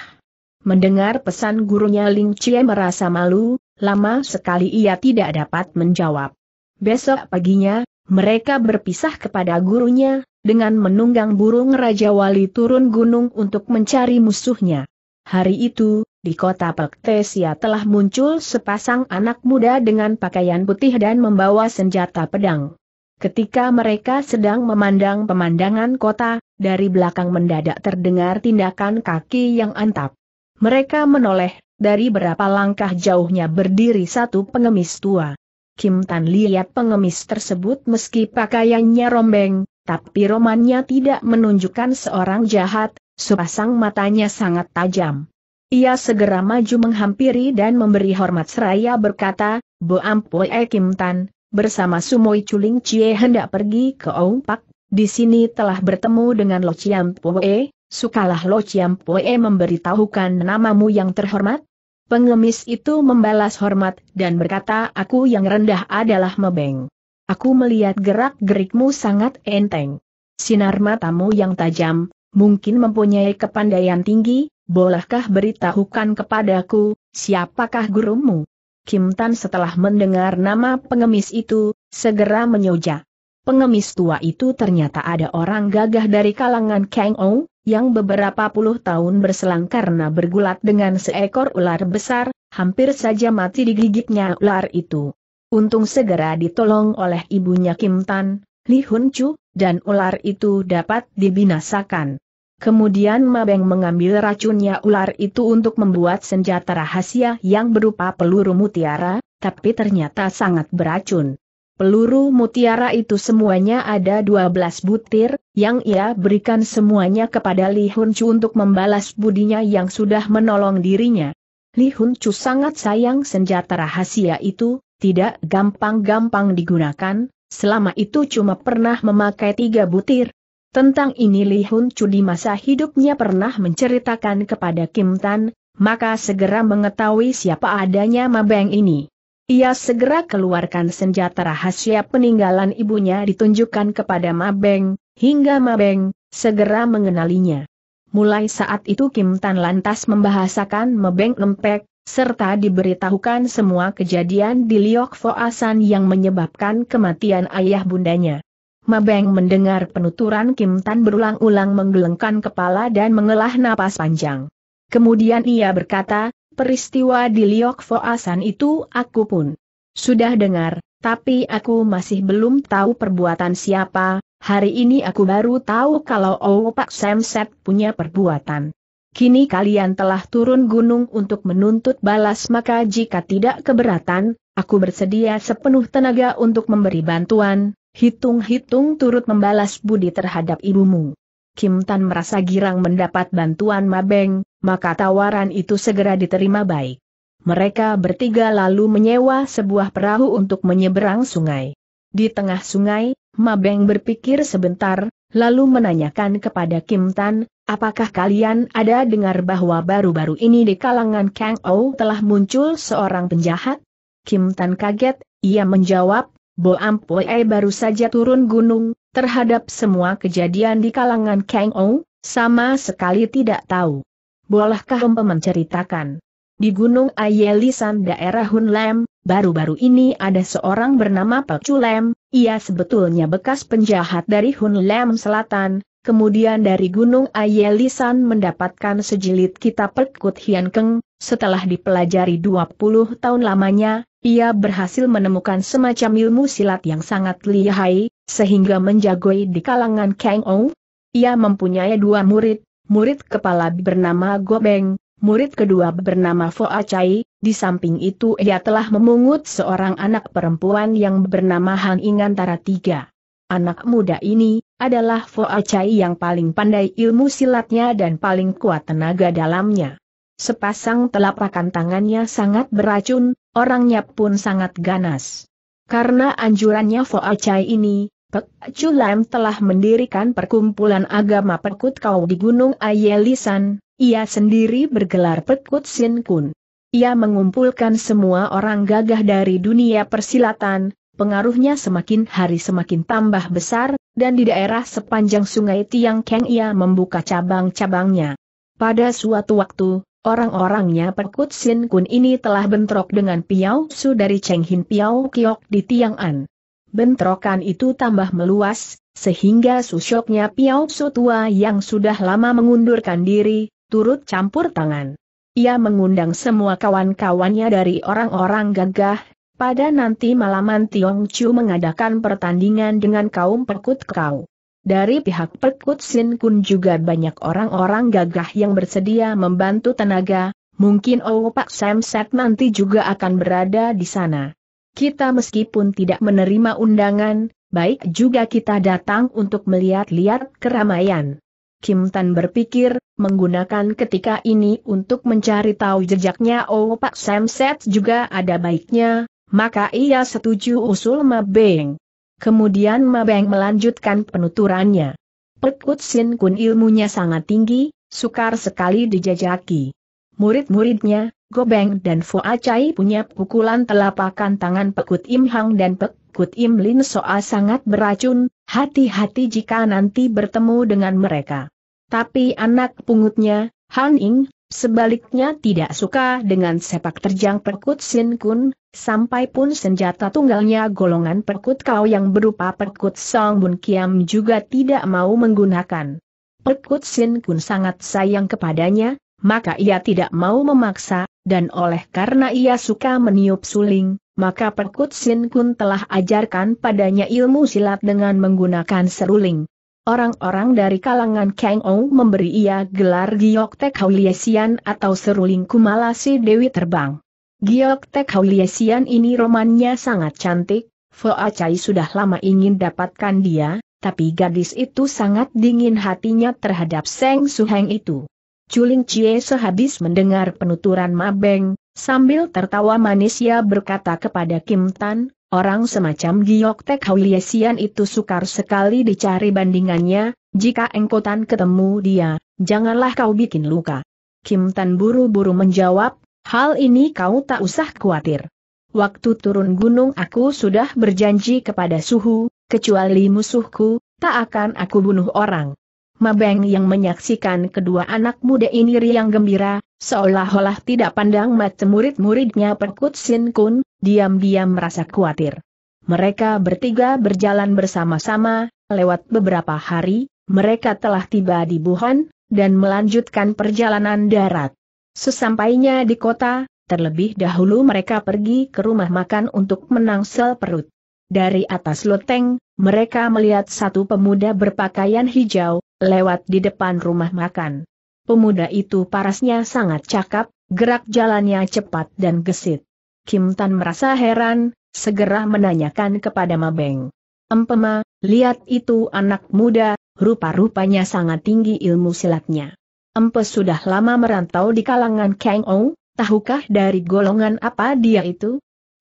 Mendengar pesan gurunya Ling Chie merasa malu, lama sekali ia tidak dapat menjawab. Besok paginya, mereka berpisah kepada gurunya, dengan menunggang burung Raja Wali turun gunung untuk mencari musuhnya. Hari itu, di kota Peltesia telah muncul sepasang anak muda dengan pakaian putih dan membawa senjata pedang. Ketika mereka sedang memandang pemandangan kota, dari belakang mendadak terdengar tindakan kaki yang antap. Mereka menoleh, dari berapa langkah jauhnya berdiri satu pengemis tua. Kim Tan lihat pengemis tersebut meski pakaiannya rombeng, tapi romannya tidak menunjukkan seorang jahat, sepasang matanya sangat tajam. Ia segera maju menghampiri dan memberi hormat seraya berkata, Bo E Kim Tan, bersama Sumoi Chuling Cie hendak pergi ke Pak, di sini telah bertemu dengan Lo Chiam Poe, sukalah Lo Chiam Poe memberitahukan namamu yang terhormat? Pengemis itu membalas hormat dan berkata aku yang rendah adalah Mebeng. Aku melihat gerak-gerikmu sangat enteng. Sinar matamu yang tajam, mungkin mempunyai kepandaian tinggi, bolehkah beritahukan kepadaku, siapakah gurumu? Kim Tan setelah mendengar nama pengemis itu, segera menyoja. Pengemis tua itu ternyata ada orang gagah dari kalangan Kang Ou, yang beberapa puluh tahun berselang karena bergulat dengan seekor ular besar, hampir saja mati digigitnya ular itu. Untung segera ditolong oleh ibunya Kim Tan, Li Hun Chu, dan ular itu dapat dibinasakan. Kemudian Mabeng mengambil racunnya ular itu untuk membuat senjata rahasia yang berupa peluru mutiara, tapi ternyata sangat beracun. Peluru mutiara itu semuanya ada 12 butir, yang ia berikan semuanya kepada Li Hun Chu untuk membalas budinya yang sudah menolong dirinya. Li Hun Chu sangat sayang senjata rahasia itu, tidak gampang-gampang digunakan, selama itu cuma pernah memakai tiga butir, tentang ini Li Hun Chu di masa hidupnya pernah menceritakan kepada Kim Tan, maka segera mengetahui siapa adanya Mabeng ini. Ia segera keluarkan senjata rahasia peninggalan ibunya ditunjukkan kepada Mabeng, hingga Mabeng segera mengenalinya. Mulai saat itu Kim Tan lantas membahasakan Mabeng lempek, serta diberitahukan semua kejadian di Liok Foasan yang menyebabkan kematian ayah bundanya. Mabeng mendengar penuturan Kim Tan berulang-ulang menggelengkan kepala dan mengelah napas panjang. Kemudian ia berkata, peristiwa di Liok Foasan itu aku pun sudah dengar, tapi aku masih belum tahu perbuatan siapa, hari ini aku baru tahu kalau Oh Pak Samset punya perbuatan. Kini kalian telah turun gunung untuk menuntut balas maka jika tidak keberatan, aku bersedia sepenuh tenaga untuk memberi bantuan, Hitung-hitung turut membalas budi terhadap ibumu. Kim Tan merasa girang mendapat bantuan Mabeng, maka tawaran itu segera diterima baik. Mereka bertiga lalu menyewa sebuah perahu untuk menyeberang sungai. Di tengah sungai, Mabeng berpikir sebentar, lalu menanyakan kepada Kim Tan, apakah kalian ada dengar bahwa baru-baru ini di kalangan Kang Ou telah muncul seorang penjahat? Kim Tan kaget, ia menjawab, Bo Ampoe baru saja turun gunung, terhadap semua kejadian di kalangan Kang Ou, sama sekali tidak tahu. Bolehkah Ompe menceritakan? Di Gunung Ayelisan daerah Hunlem, baru-baru ini ada seorang bernama Pak Chulem, ia sebetulnya bekas penjahat dari Hunlem Selatan, kemudian dari Gunung Ayelisan mendapatkan sejilid kitab Pekut Hian Keng, setelah dipelajari 20 tahun lamanya, ia berhasil menemukan semacam ilmu silat yang sangat lihai, sehingga menjagoi di kalangan Kang Ou. Ia mempunyai dua murid, murid kepala bernama Gobeng, murid kedua bernama Fo Acai. di samping itu ia telah memungut seorang anak perempuan yang bernama Han Ingantara Tiga. Anak muda ini, adalah Fo Acai yang paling pandai ilmu silatnya dan paling kuat tenaga dalamnya. Sepasang telapakan tangannya sangat beracun, Orangnya pun sangat ganas. Karena anjurannya Fo Acai ini, Pek Culam telah mendirikan perkumpulan agama Pekut Kau di Gunung Ayelisan, ia sendiri bergelar Pekut Sin Kun. Ia mengumpulkan semua orang gagah dari dunia persilatan, pengaruhnya semakin hari semakin tambah besar, dan di daerah sepanjang sungai Tiang Keng ia membuka cabang-cabangnya. Pada suatu waktu, Orang-orangnya Perkut Sin Kun ini telah bentrok dengan Piao Su dari Cheng Hin Piao Kiok di Tiang'an. Bentrokan itu tambah meluas, sehingga susoknya Piao Su tua yang sudah lama mengundurkan diri, turut campur tangan. Ia mengundang semua kawan-kawannya dari orang-orang gagah, pada nanti malaman Tiong Chu mengadakan pertandingan dengan kaum Perkut Kau. Dari pihak Perkut Sin Kun juga banyak orang-orang gagah yang bersedia membantu tenaga, mungkin oh Pak Sam Set nanti juga akan berada di sana. Kita meskipun tidak menerima undangan, baik juga kita datang untuk melihat-lihat keramaian. Kim Tan berpikir, menggunakan ketika ini untuk mencari tahu jejaknya oh Pak Sam Set juga ada baiknya, maka ia setuju usul Ma Beng. Kemudian Mabeng melanjutkan penuturannya. Pekut Sin Kun ilmunya sangat tinggi, sukar sekali dijajaki. Murid-muridnya, Gobeng dan Fu Acai punya pukulan telapakan tangan Pekut Im Hang dan Pekut Im Lin Soa sangat beracun, hati-hati jika nanti bertemu dengan mereka. Tapi anak pungutnya, Han Ing, Sebaliknya tidak suka dengan sepak terjang perkut Sin Kun, sampai pun senjata tunggalnya golongan perkut kau yang berupa perkut Song Bun Kiam juga tidak mau menggunakan. Perkut Sin Kun sangat sayang kepadanya, maka ia tidak mau memaksa, dan oleh karena ia suka meniup suling, maka Perkut Sin Kun telah ajarkan padanya ilmu silat dengan menggunakan seruling. Orang-orang dari kalangan Kang Ou memberi ia gelar Giok Tek Hauliesian atau Seruling Kumalasi Dewi Terbang. Giok Tek Hauliesian ini romannya sangat cantik, Fo Acai sudah lama ingin dapatkan dia, tapi gadis itu sangat dingin hatinya terhadap Seng Suheng itu. Culing Cie sehabis mendengar penuturan Mabeng, sambil tertawa manis ia berkata kepada Kim Tan, Orang semacam Giok Tek Hauliesian itu sukar sekali dicari bandingannya, jika engkotan ketemu dia, janganlah kau bikin luka. Kim Tan buru-buru menjawab, hal ini kau tak usah khawatir. Waktu turun gunung aku sudah berjanji kepada suhu, kecuali musuhku, tak akan aku bunuh orang. Mabeng yang menyaksikan kedua anak muda ini riang gembira, seolah-olah tidak pandang mata murid-muridnya Perkut Sin Kun, diam-diam merasa khawatir. Mereka bertiga berjalan bersama-sama, lewat beberapa hari, mereka telah tiba di Wuhan, dan melanjutkan perjalanan darat. Sesampainya di kota, terlebih dahulu mereka pergi ke rumah makan untuk menangsel perut. Dari atas loteng, mereka melihat satu pemuda berpakaian hijau, lewat di depan rumah makan. Pemuda itu parasnya sangat cakap, gerak jalannya cepat dan gesit. Kim Tan merasa heran, segera menanyakan kepada Mabeng. Empema, lihat itu anak muda, rupa-rupanya sangat tinggi ilmu silatnya. Empe sudah lama merantau di kalangan Kang Ou, tahukah dari golongan apa dia itu?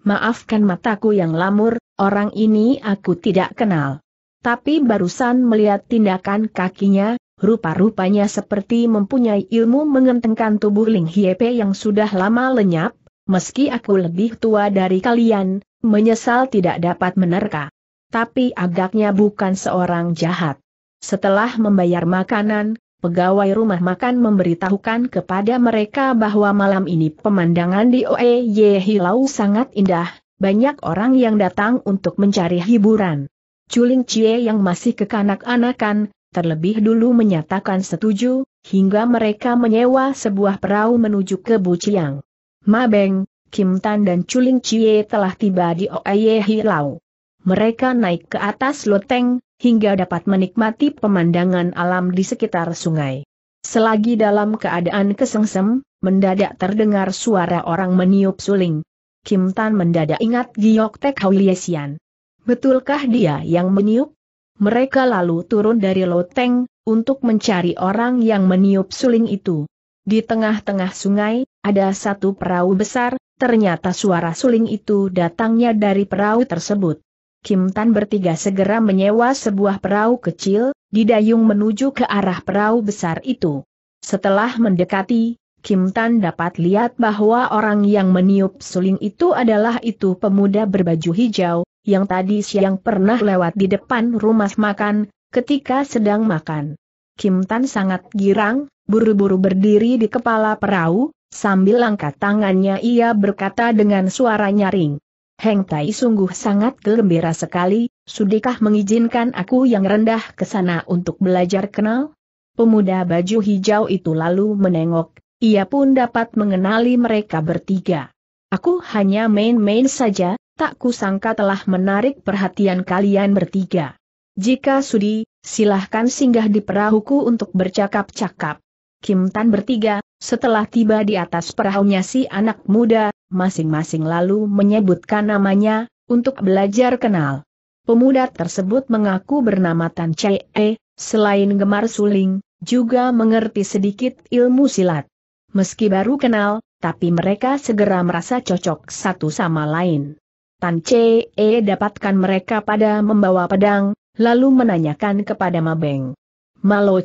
Maafkan mataku yang lamur, orang ini aku tidak kenal. Tapi barusan melihat tindakan kakinya, rupa-rupanya seperti mempunyai ilmu mengentengkan tubuh Ling Hiepe yang sudah lama lenyap, Meski aku lebih tua dari kalian, menyesal tidak dapat menerka. Tapi agaknya bukan seorang jahat. Setelah membayar makanan, pegawai rumah makan memberitahukan kepada mereka bahwa malam ini pemandangan di OEY Hilau sangat indah, banyak orang yang datang untuk mencari hiburan. Culing Cie yang masih kekanak-anakan, terlebih dulu menyatakan setuju, hingga mereka menyewa sebuah perahu menuju ke Buciang. Mabeng, Kim Tan dan Chuling Chie telah tiba di Oye Hilau. Mereka naik ke atas loteng, hingga dapat menikmati pemandangan alam di sekitar sungai. Selagi dalam keadaan kesengsem, mendadak terdengar suara orang meniup suling. Kim Tan mendadak ingat Giok Tek Hauliesian. Betulkah dia yang meniup? Mereka lalu turun dari loteng, untuk mencari orang yang meniup suling itu. Di tengah-tengah sungai, ada satu perahu besar, ternyata suara suling itu datangnya dari perahu tersebut. Kim Tan bertiga segera menyewa sebuah perahu kecil, didayung menuju ke arah perahu besar itu. Setelah mendekati, Kim Tan dapat lihat bahwa orang yang meniup suling itu adalah itu pemuda berbaju hijau, yang tadi siang pernah lewat di depan rumah makan, ketika sedang makan. Kim Tan sangat girang, buru-buru berdiri di kepala perahu, sambil angkat tangannya ia berkata dengan suara nyaring. Heng Tai sungguh sangat gembira sekali, sudikah mengizinkan aku yang rendah ke sana untuk belajar kenal? Pemuda baju hijau itu lalu menengok, ia pun dapat mengenali mereka bertiga. Aku hanya main-main saja, tak kusangka telah menarik perhatian kalian bertiga. Jika sudi, silahkan singgah di perahuku untuk bercakap-cakap. Kim Tan bertiga, setelah tiba di atas perahunya si anak muda, masing-masing lalu menyebutkan namanya, untuk belajar kenal. Pemuda tersebut mengaku bernama Tan Chee, e, selain gemar suling, juga mengerti sedikit ilmu silat. Meski baru kenal, tapi mereka segera merasa cocok satu sama lain. Tan Chee e dapatkan mereka pada membawa pedang, lalu menanyakan kepada Mabeng. Malo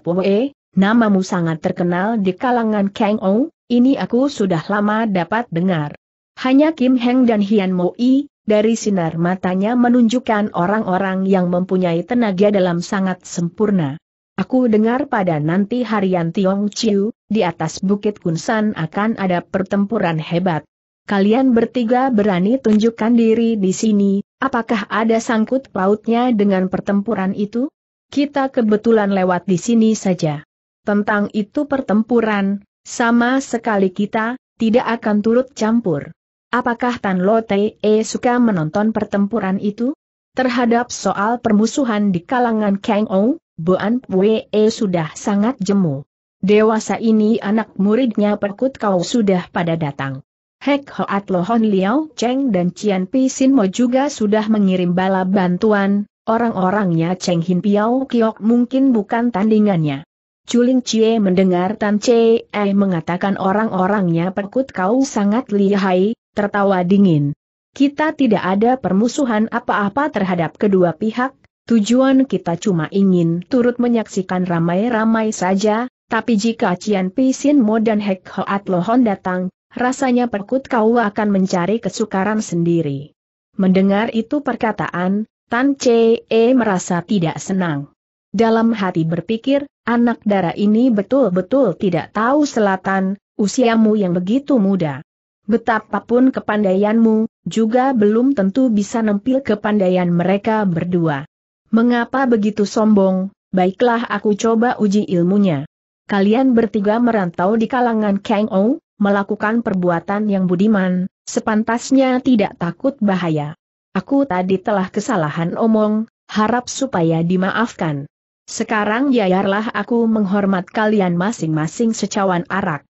Pue, namamu sangat terkenal di kalangan Kang Ou, ini aku sudah lama dapat dengar. Hanya Kim Heng dan Hian Mo I, dari sinar matanya menunjukkan orang-orang yang mempunyai tenaga dalam sangat sempurna. Aku dengar pada nanti harian Tiong Chiu, di atas Bukit Kunsan akan ada pertempuran hebat. Kalian bertiga berani tunjukkan diri di sini, Apakah ada sangkut pautnya dengan pertempuran itu? Kita kebetulan lewat di sini saja. Tentang itu pertempuran, sama sekali kita, tidak akan turut campur. Apakah Tan Lo Te e suka menonton pertempuran itu? Terhadap soal permusuhan di kalangan Kang Ou, Boan Pue e sudah sangat jemu. Dewasa ini anak muridnya Perkut Kau sudah pada datang. Hek Hoat Lohon Liao Cheng dan Cian Pi Sin Mo juga sudah mengirim bala bantuan, orang-orangnya Cheng Hin Piao Kiok mungkin bukan tandingannya. Chuling Cie mendengar Tan Cie mengatakan orang-orangnya pekut kau sangat lihai, tertawa dingin. Kita tidak ada permusuhan apa-apa terhadap kedua pihak, tujuan kita cuma ingin turut menyaksikan ramai-ramai saja, tapi jika Cian Pi Sin Mo dan Hek Hoat Lohon datang, Rasanya perkut kau akan mencari kesukaran sendiri. Mendengar itu perkataan, Tan e merasa tidak senang. Dalam hati berpikir, anak darah ini betul-betul tidak tahu selatan, usiamu yang begitu muda. Betapapun kepandaianmu, juga belum tentu bisa nempil kepandaian mereka berdua. Mengapa begitu sombong? Baiklah aku coba uji ilmunya. Kalian bertiga merantau di kalangan Kang Ong? melakukan perbuatan yang budiman, sepantasnya tidak takut bahaya. Aku tadi telah kesalahan omong, harap supaya dimaafkan. Sekarang biarlah aku menghormat kalian masing-masing secawan arak.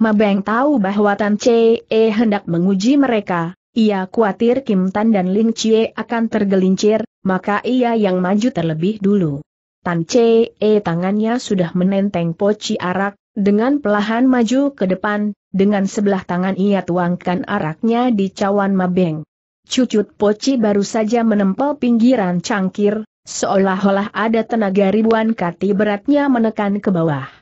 Mabeng tahu bahwa Tan Chee e hendak menguji mereka, ia khawatir Kim Tan dan Ling Chie akan tergelincir, maka ia yang maju terlebih dulu. Tan Chee e tangannya sudah menenteng poci arak, dengan pelahan maju ke depan, dengan sebelah tangan ia tuangkan araknya di cawan mabeng. Cucut poci baru saja menempel pinggiran cangkir, seolah-olah ada tenaga ribuan kati beratnya menekan ke bawah.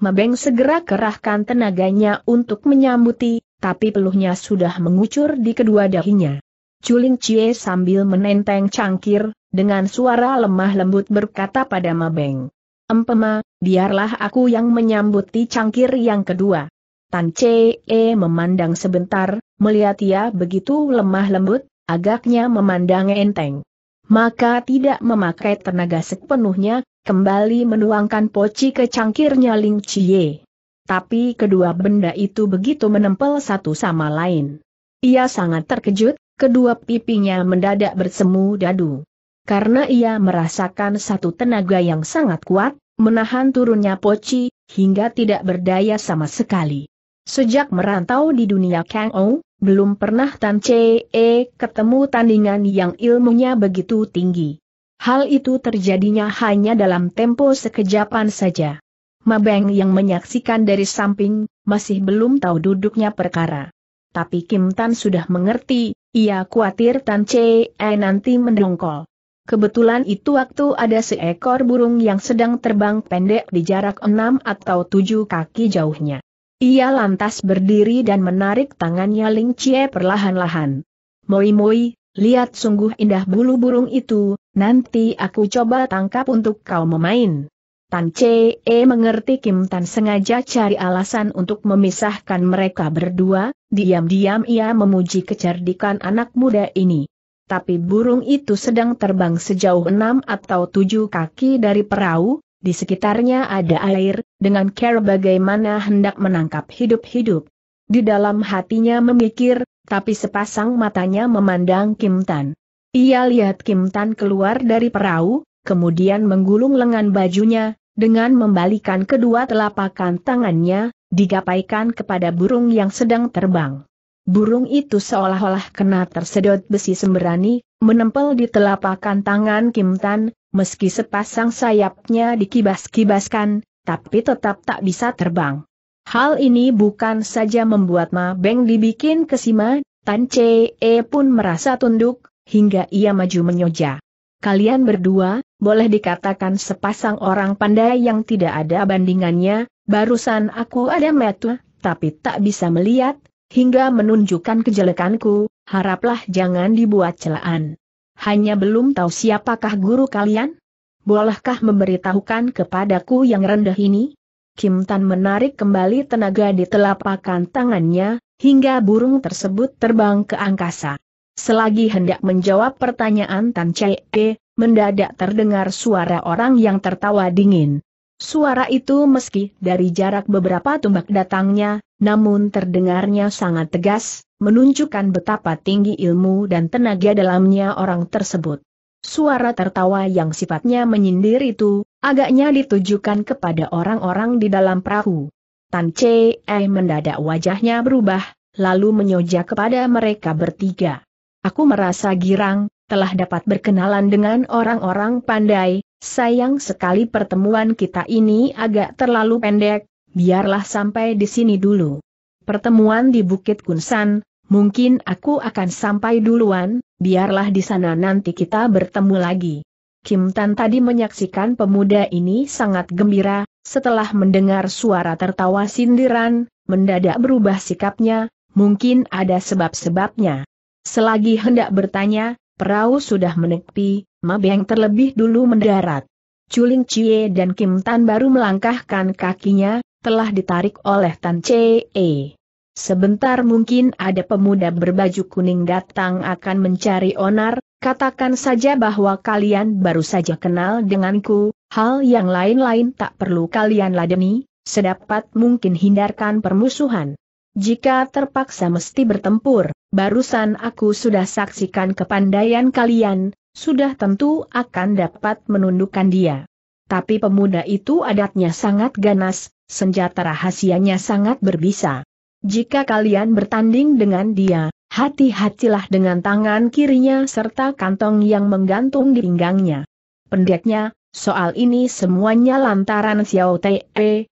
Mabeng segera kerahkan tenaganya untuk menyambuti, tapi peluhnya sudah mengucur di kedua dahinya. Culing Cie sambil menenteng cangkir, dengan suara lemah lembut berkata pada Mabeng. Empema, biarlah aku yang menyambuti cangkir yang kedua. Tan E memandang sebentar, melihat ia begitu lemah lembut, agaknya memandang enteng. Maka tidak memakai tenaga sepenuhnya, kembali menuangkan poci ke cangkirnya Ling Chie. Tapi kedua benda itu begitu menempel satu sama lain. Ia sangat terkejut, kedua pipinya mendadak bersemu dadu. Karena ia merasakan satu tenaga yang sangat kuat, menahan turunnya Poci, hingga tidak berdaya sama sekali. Sejak merantau di dunia Kang Ou, belum pernah Tan Chee ketemu tandingan yang ilmunya begitu tinggi. Hal itu terjadinya hanya dalam tempo sekejapan saja. Mabeng yang menyaksikan dari samping, masih belum tahu duduknya perkara. Tapi Kim Tan sudah mengerti, ia khawatir Tan Chee nanti mendongkol. Kebetulan itu waktu ada seekor burung yang sedang terbang pendek di jarak enam atau tujuh kaki jauhnya. Ia lantas berdiri dan menarik tangannya Ling Chie perlahan-lahan. Moi-moi, lihat sungguh indah bulu burung itu, nanti aku coba tangkap untuk kau memain. Tan Chee mengerti Kim Tan sengaja cari alasan untuk memisahkan mereka berdua, diam-diam ia memuji kecerdikan anak muda ini tapi burung itu sedang terbang sejauh enam atau tujuh kaki dari perahu, di sekitarnya ada air, dengan care bagaimana hendak menangkap hidup-hidup. Di dalam hatinya memikir, tapi sepasang matanya memandang Kim Tan. Ia lihat Kim Tan keluar dari perahu, kemudian menggulung lengan bajunya, dengan membalikan kedua telapakan tangannya, digapaikan kepada burung yang sedang terbang. Burung itu seolah-olah kena tersedot besi sembrani, menempel di telapakan tangan Kim Tan, meski sepasang sayapnya dikibas-kibaskan, tapi tetap tak bisa terbang. Hal ini bukan saja membuat Ma Beng dibikin kesima, Tan Che e pun merasa tunduk, hingga ia maju menyoja. Kalian berdua, boleh dikatakan sepasang orang pandai yang tidak ada bandingannya, barusan aku ada metu, tapi tak bisa melihat, hingga menunjukkan kejelekanku, haraplah jangan dibuat celaan. Hanya belum tahu siapakah guru kalian? Bolehkah memberitahukan kepadaku yang rendah ini? Kim Tan menarik kembali tenaga di telapakan tangannya, hingga burung tersebut terbang ke angkasa. Selagi hendak menjawab pertanyaan Tan Chee, mendadak terdengar suara orang yang tertawa dingin. Suara itu meski dari jarak beberapa tumbak datangnya, namun terdengarnya sangat tegas, menunjukkan betapa tinggi ilmu dan tenaga dalamnya orang tersebut. Suara tertawa yang sifatnya menyindir itu, agaknya ditujukan kepada orang-orang di dalam perahu. Tan Chee mendadak wajahnya berubah, lalu menyojak kepada mereka bertiga. Aku merasa girang, telah dapat berkenalan dengan orang-orang pandai, sayang sekali pertemuan kita ini agak terlalu pendek, biarlah sampai di sini dulu. Pertemuan di Bukit Kunsan, mungkin aku akan sampai duluan, biarlah di sana nanti kita bertemu lagi. Kim Tan tadi menyaksikan pemuda ini sangat gembira, setelah mendengar suara tertawa sindiran, mendadak berubah sikapnya, mungkin ada sebab-sebabnya. Selagi hendak bertanya, Perahu sudah menepi, Mabeng terlebih dulu mendarat. Chuling Chie dan Kim Tan baru melangkahkan kakinya, telah ditarik oleh Tan Chee. Sebentar mungkin ada pemuda berbaju kuning datang akan mencari onar, katakan saja bahwa kalian baru saja kenal denganku, hal yang lain-lain tak perlu kalian ladeni, sedapat mungkin hindarkan permusuhan. Jika terpaksa mesti bertempur, barusan aku sudah saksikan kepandaian kalian, sudah tentu akan dapat menundukkan dia. Tapi pemuda itu adatnya sangat ganas, senjata rahasianya sangat berbisa. Jika kalian bertanding dengan dia, hati-hatilah dengan tangan kirinya serta kantong yang menggantung di pinggangnya. Pendeknya, soal ini semuanya lantaran Xiao Te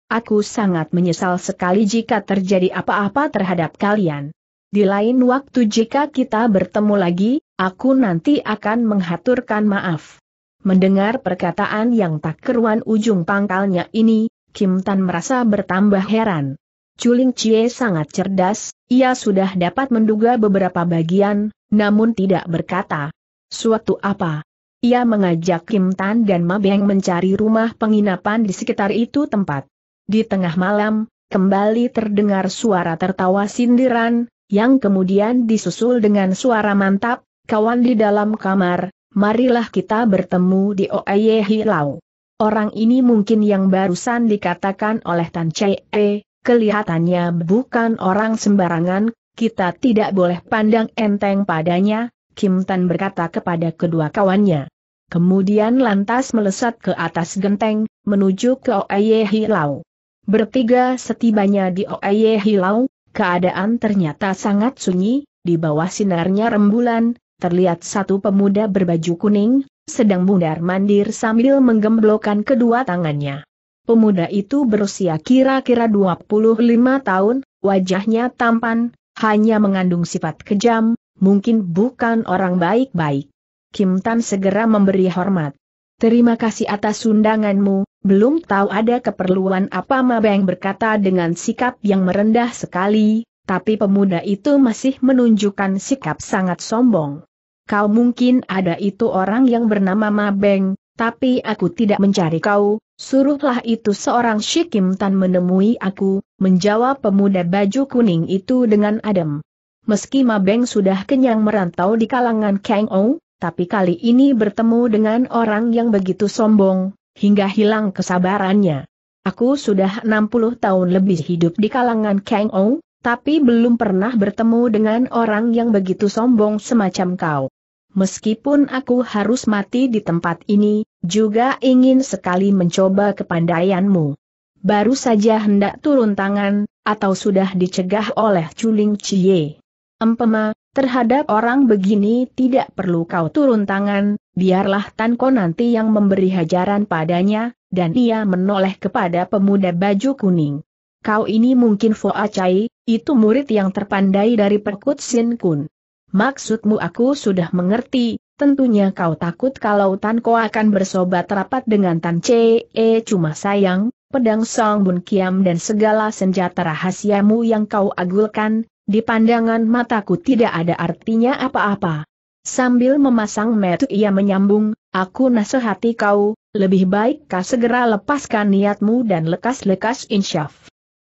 Aku sangat menyesal sekali jika terjadi apa-apa terhadap kalian. Di lain waktu jika kita bertemu lagi, aku nanti akan menghaturkan maaf. Mendengar perkataan yang tak keruan ujung pangkalnya ini, Kim Tan merasa bertambah heran. Chuling Chie sangat cerdas, ia sudah dapat menduga beberapa bagian, namun tidak berkata. Suatu apa? Ia mengajak Kim Tan dan Ma Beng mencari rumah penginapan di sekitar itu tempat. Di tengah malam, kembali terdengar suara tertawa sindiran, yang kemudian disusul dengan suara mantap, kawan di dalam kamar, marilah kita bertemu di Oye Hilau. Orang ini mungkin yang barusan dikatakan oleh Tan Chee, kelihatannya bukan orang sembarangan, kita tidak boleh pandang enteng padanya, Kim Tan berkata kepada kedua kawannya. Kemudian lantas melesat ke atas genteng, menuju ke Oye Hilau. Bertiga setibanya di Oaye Hilau, keadaan ternyata sangat sunyi, di bawah sinarnya rembulan, terlihat satu pemuda berbaju kuning, sedang mundar-mandir sambil menggemblokkan kedua tangannya. Pemuda itu berusia kira-kira 25 tahun, wajahnya tampan, hanya mengandung sifat kejam, mungkin bukan orang baik-baik. Kim Tan segera memberi hormat. Terima kasih atas undanganmu, belum tahu ada keperluan apa Mabeng berkata dengan sikap yang merendah sekali, tapi pemuda itu masih menunjukkan sikap sangat sombong. Kau mungkin ada itu orang yang bernama Mabeng, tapi aku tidak mencari kau, suruhlah itu seorang Shikim Tan menemui aku, menjawab pemuda baju kuning itu dengan adem. Meski Mabeng sudah kenyang merantau di kalangan Kang Ong, tapi kali ini bertemu dengan orang yang begitu sombong, hingga hilang kesabarannya. Aku sudah 60 tahun lebih hidup di kalangan Kang Ong, tapi belum pernah bertemu dengan orang yang begitu sombong semacam kau. Meskipun aku harus mati di tempat ini, juga ingin sekali mencoba kepandaianmu. Baru saja hendak turun tangan, atau sudah dicegah oleh Chuling Chie. Empema, Terhadap orang begini tidak perlu kau turun tangan, biarlah Tanko nanti yang memberi hajaran padanya, dan ia menoleh kepada pemuda baju kuning. Kau ini mungkin Fo Acai, itu murid yang terpandai dari Perkut Sin Kun. Maksudmu aku sudah mengerti, tentunya kau takut kalau Tanko akan bersobat rapat dengan Tan Eh, cuma sayang, pedang Song Bun Kiam dan segala senjata rahasiamu yang kau agulkan, di pandangan mataku tidak ada artinya apa-apa. Sambil memasang metu ia menyambung, aku nasihati kau, lebih baik kau segera lepaskan niatmu dan lekas-lekas insyaf.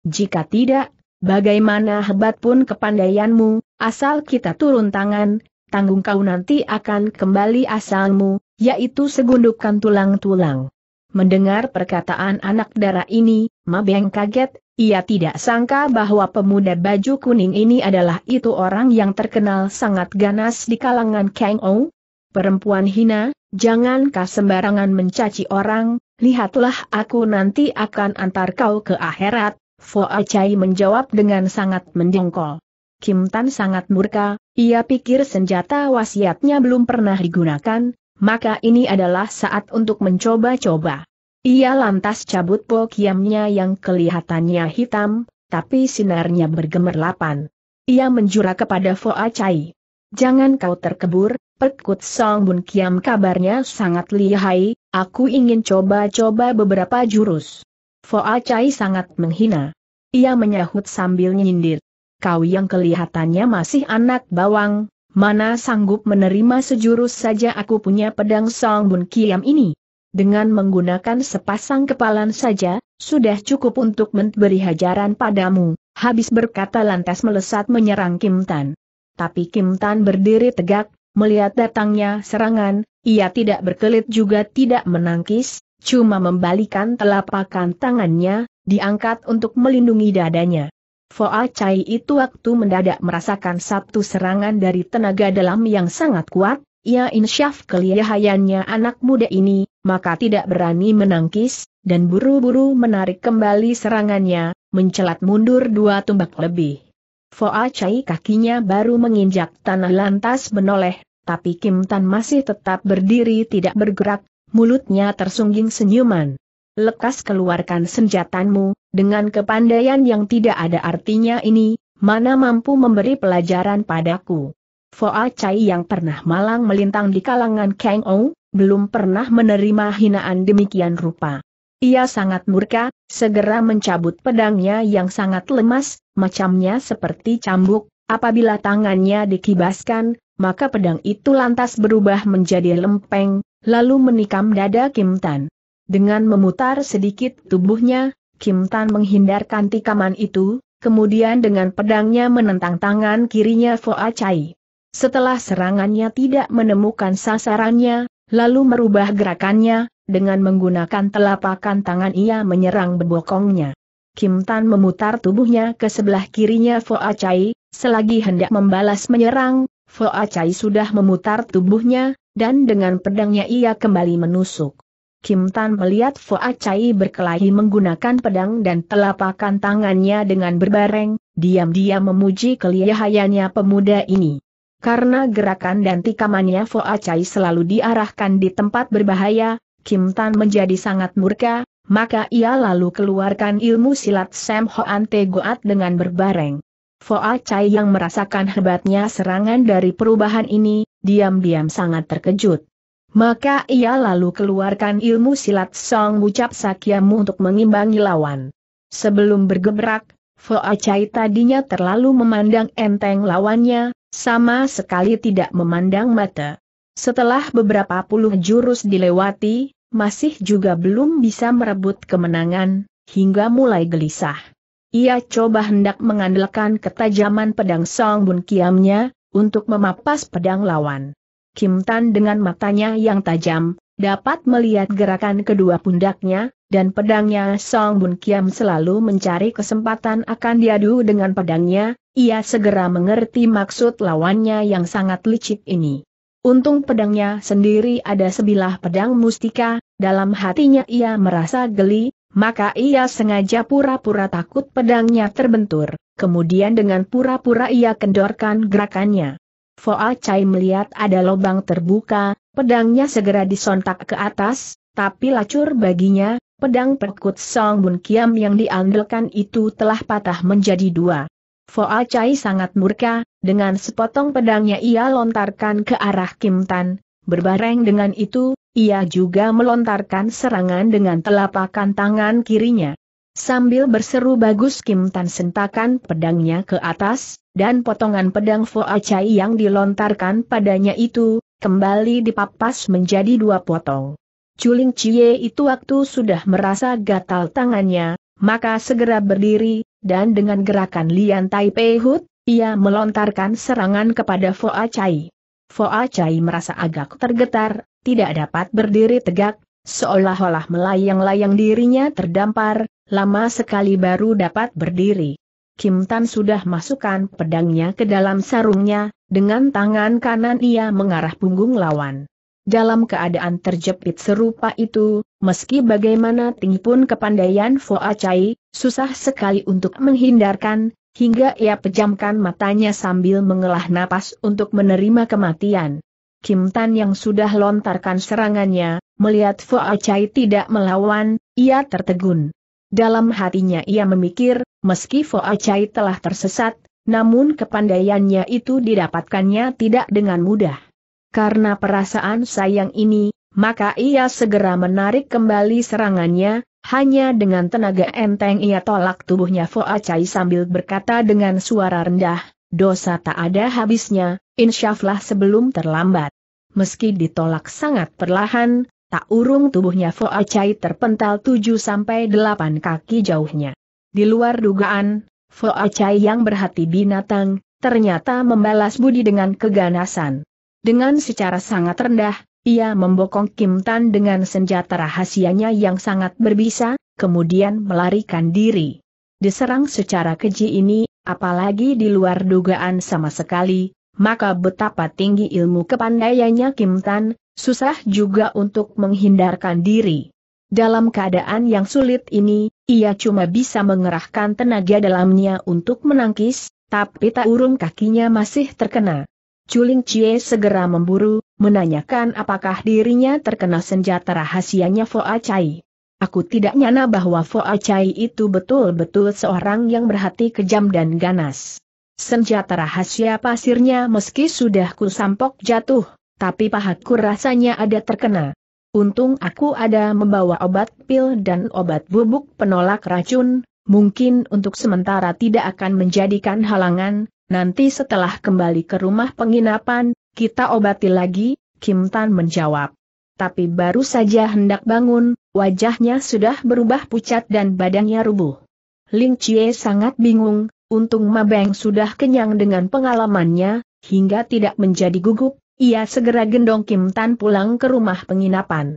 Jika tidak, bagaimana hebat pun kepandaianmu, asal kita turun tangan, tanggung kau nanti akan kembali asalmu, yaitu segundukan tulang-tulang. Mendengar perkataan anak darah ini, Mabeng kaget, ia tidak sangka bahwa pemuda baju kuning ini adalah itu orang yang terkenal sangat ganas di kalangan Kang Ou. Perempuan hina, jangankah sembarangan mencaci orang, lihatlah aku nanti akan antar kau ke akhirat, Fo Acai menjawab dengan sangat mendengkol. Kim Tan sangat murka, ia pikir senjata wasiatnya belum pernah digunakan, maka ini adalah saat untuk mencoba-coba. Ia lantas cabut pokiamnya yang kelihatannya hitam, tapi sinarnya bergemerlapan. Ia menjura kepada Fo Acai, Jangan kau terkebur, Perkut Song Bun Kiam kabarnya sangat lihai, aku ingin coba-coba beberapa jurus. Fo Acai sangat menghina. Ia menyahut sambil nyindir. Kau yang kelihatannya masih anak bawang, mana sanggup menerima sejurus saja aku punya pedang Song Bun Kiam ini. Dengan menggunakan sepasang kepalan saja, sudah cukup untuk memberi hajaran padamu, habis berkata lantas melesat menyerang Kim Tan. Tapi Kim Tan berdiri tegak, melihat datangnya serangan, ia tidak berkelit juga tidak menangkis, cuma membalikan telapakan tangannya, diangkat untuk melindungi dadanya. Foa Chai itu waktu mendadak merasakan satu serangan dari tenaga dalam yang sangat kuat, ia insyaf kelihayannya anak muda ini, maka tidak berani menangkis, dan buru-buru menarik kembali serangannya, mencelat mundur dua tumbak lebih. Foa Chai kakinya baru menginjak tanah lantas menoleh, tapi Kim Tan masih tetap berdiri tidak bergerak, mulutnya tersungging senyuman. Lekas keluarkan senjatanmu, dengan kepandaian yang tidak ada artinya ini, mana mampu memberi pelajaran padaku. Foa Chai yang pernah malang melintang di kalangan Kang Ong, belum pernah menerima hinaan demikian rupa. Ia sangat murka, segera mencabut pedangnya yang sangat lemas, macamnya seperti cambuk, apabila tangannya dikibaskan, maka pedang itu lantas berubah menjadi lempeng, lalu menikam dada Kim Tan. Dengan memutar sedikit tubuhnya, Kim Tan menghindarkan tikaman itu, kemudian dengan pedangnya menentang tangan kirinya Foa Chai. Setelah serangannya tidak menemukan sasarannya, Lalu merubah gerakannya, dengan menggunakan telapakan tangan ia menyerang bebokongnya. Kim Tan memutar tubuhnya ke sebelah kirinya Fo Acai, selagi hendak membalas menyerang, Fo Acai sudah memutar tubuhnya, dan dengan pedangnya ia kembali menusuk. Kim Tan melihat Fo Acai berkelahi menggunakan pedang dan telapakan tangannya dengan berbareng, diam-diam memuji kelihayannya pemuda ini. Karena gerakan dan tikamannya Fo Acai selalu diarahkan di tempat berbahaya, Kim Tan menjadi sangat murka, maka ia lalu keluarkan ilmu silat Sam Hoan Te Goat dengan berbareng. Fo Acai yang merasakan hebatnya serangan dari perubahan ini, diam-diam sangat terkejut. Maka ia lalu keluarkan ilmu silat Song Ucap Sakyamu untuk mengimbangi lawan. Sebelum bergebrak, Fo Acai tadinya terlalu memandang enteng lawannya, sama sekali tidak memandang mata. Setelah beberapa puluh jurus dilewati, masih juga belum bisa merebut kemenangan, hingga mulai gelisah. Ia coba hendak mengandalkan ketajaman pedang Song Bun Kiamnya, untuk memapas pedang lawan. Kim Tan dengan matanya yang tajam, dapat melihat gerakan kedua pundaknya, dan pedangnya Song Bun Kiam selalu mencari kesempatan akan diadu dengan pedangnya, ia segera mengerti maksud lawannya yang sangat licik ini. Untung pedangnya sendiri ada sebilah pedang mustika, dalam hatinya ia merasa geli, maka ia sengaja pura-pura takut pedangnya terbentur, kemudian dengan pura-pura ia kendorkan gerakannya. Foa Chai melihat ada lubang terbuka, pedangnya segera disontak ke atas, tapi lacur baginya, pedang perkut Song Bun Kiam yang diandalkan itu telah patah menjadi dua. Foa Chai sangat murka, dengan sepotong pedangnya ia lontarkan ke arah Kim Tan, berbareng dengan itu, ia juga melontarkan serangan dengan telapak tangan kirinya. Sambil berseru bagus Kim Tan sentakan pedangnya ke atas, dan potongan pedang Foa Chai yang dilontarkan padanya itu, kembali dipapas menjadi dua potong. Culing Cie itu waktu sudah merasa gatal tangannya, maka segera berdiri, dan dengan gerakan Lian Tai Pei Hut, ia melontarkan serangan kepada Fo Chai. Fo Chai merasa agak tergetar, tidak dapat berdiri tegak, seolah-olah melayang-layang dirinya terdampar, lama sekali baru dapat berdiri. Kim Tan sudah masukkan pedangnya ke dalam sarungnya, dengan tangan kanan ia mengarah punggung lawan. Dalam keadaan terjepit serupa itu, meski bagaimana tinggi pun kepandaian Fo Acai, susah sekali untuk menghindarkan, hingga ia pejamkan matanya sambil mengelah napas untuk menerima kematian. Kim Tan yang sudah lontarkan serangannya, melihat Fo Acai tidak melawan, ia tertegun. Dalam hatinya ia memikir, meski Fo Acai telah tersesat, namun kepandaiannya itu didapatkannya tidak dengan mudah. Karena perasaan sayang ini, maka ia segera menarik kembali serangannya, hanya dengan tenaga enteng ia tolak tubuhnya Foa Acai sambil berkata dengan suara rendah, dosa tak ada habisnya, insyaflah sebelum terlambat. Meski ditolak sangat perlahan, tak urung tubuhnya Foa Acai terpental 7-8 kaki jauhnya. Di luar dugaan, Foa Acai yang berhati binatang, ternyata membalas budi dengan keganasan. Dengan secara sangat rendah, ia membokong Kim Tan dengan senjata rahasianya yang sangat berbisa, kemudian melarikan diri. Diserang secara keji ini, apalagi di luar dugaan sama sekali, maka betapa tinggi ilmu kepandaiannya Kim Tan, susah juga untuk menghindarkan diri. Dalam keadaan yang sulit ini, ia cuma bisa mengerahkan tenaga dalamnya untuk menangkis, tapi tak urung kakinya masih terkena. Culing Cie segera memburu, menanyakan apakah dirinya terkena senjata rahasianya Foa Acai. Aku tidak nyana bahwa Foa Acai itu betul-betul seorang yang berhati kejam dan ganas. Senjata rahasia pasirnya meski sudah kusampok jatuh, tapi pahaku rasanya ada terkena. Untung aku ada membawa obat pil dan obat bubuk penolak racun, mungkin untuk sementara tidak akan menjadikan halangan, Nanti setelah kembali ke rumah penginapan, kita obati lagi, Kim Tan menjawab. Tapi baru saja hendak bangun, wajahnya sudah berubah pucat dan badannya rubuh. Ling Chie sangat bingung, untung Ma Beng sudah kenyang dengan pengalamannya, hingga tidak menjadi gugup, ia segera gendong Kim Tan pulang ke rumah penginapan.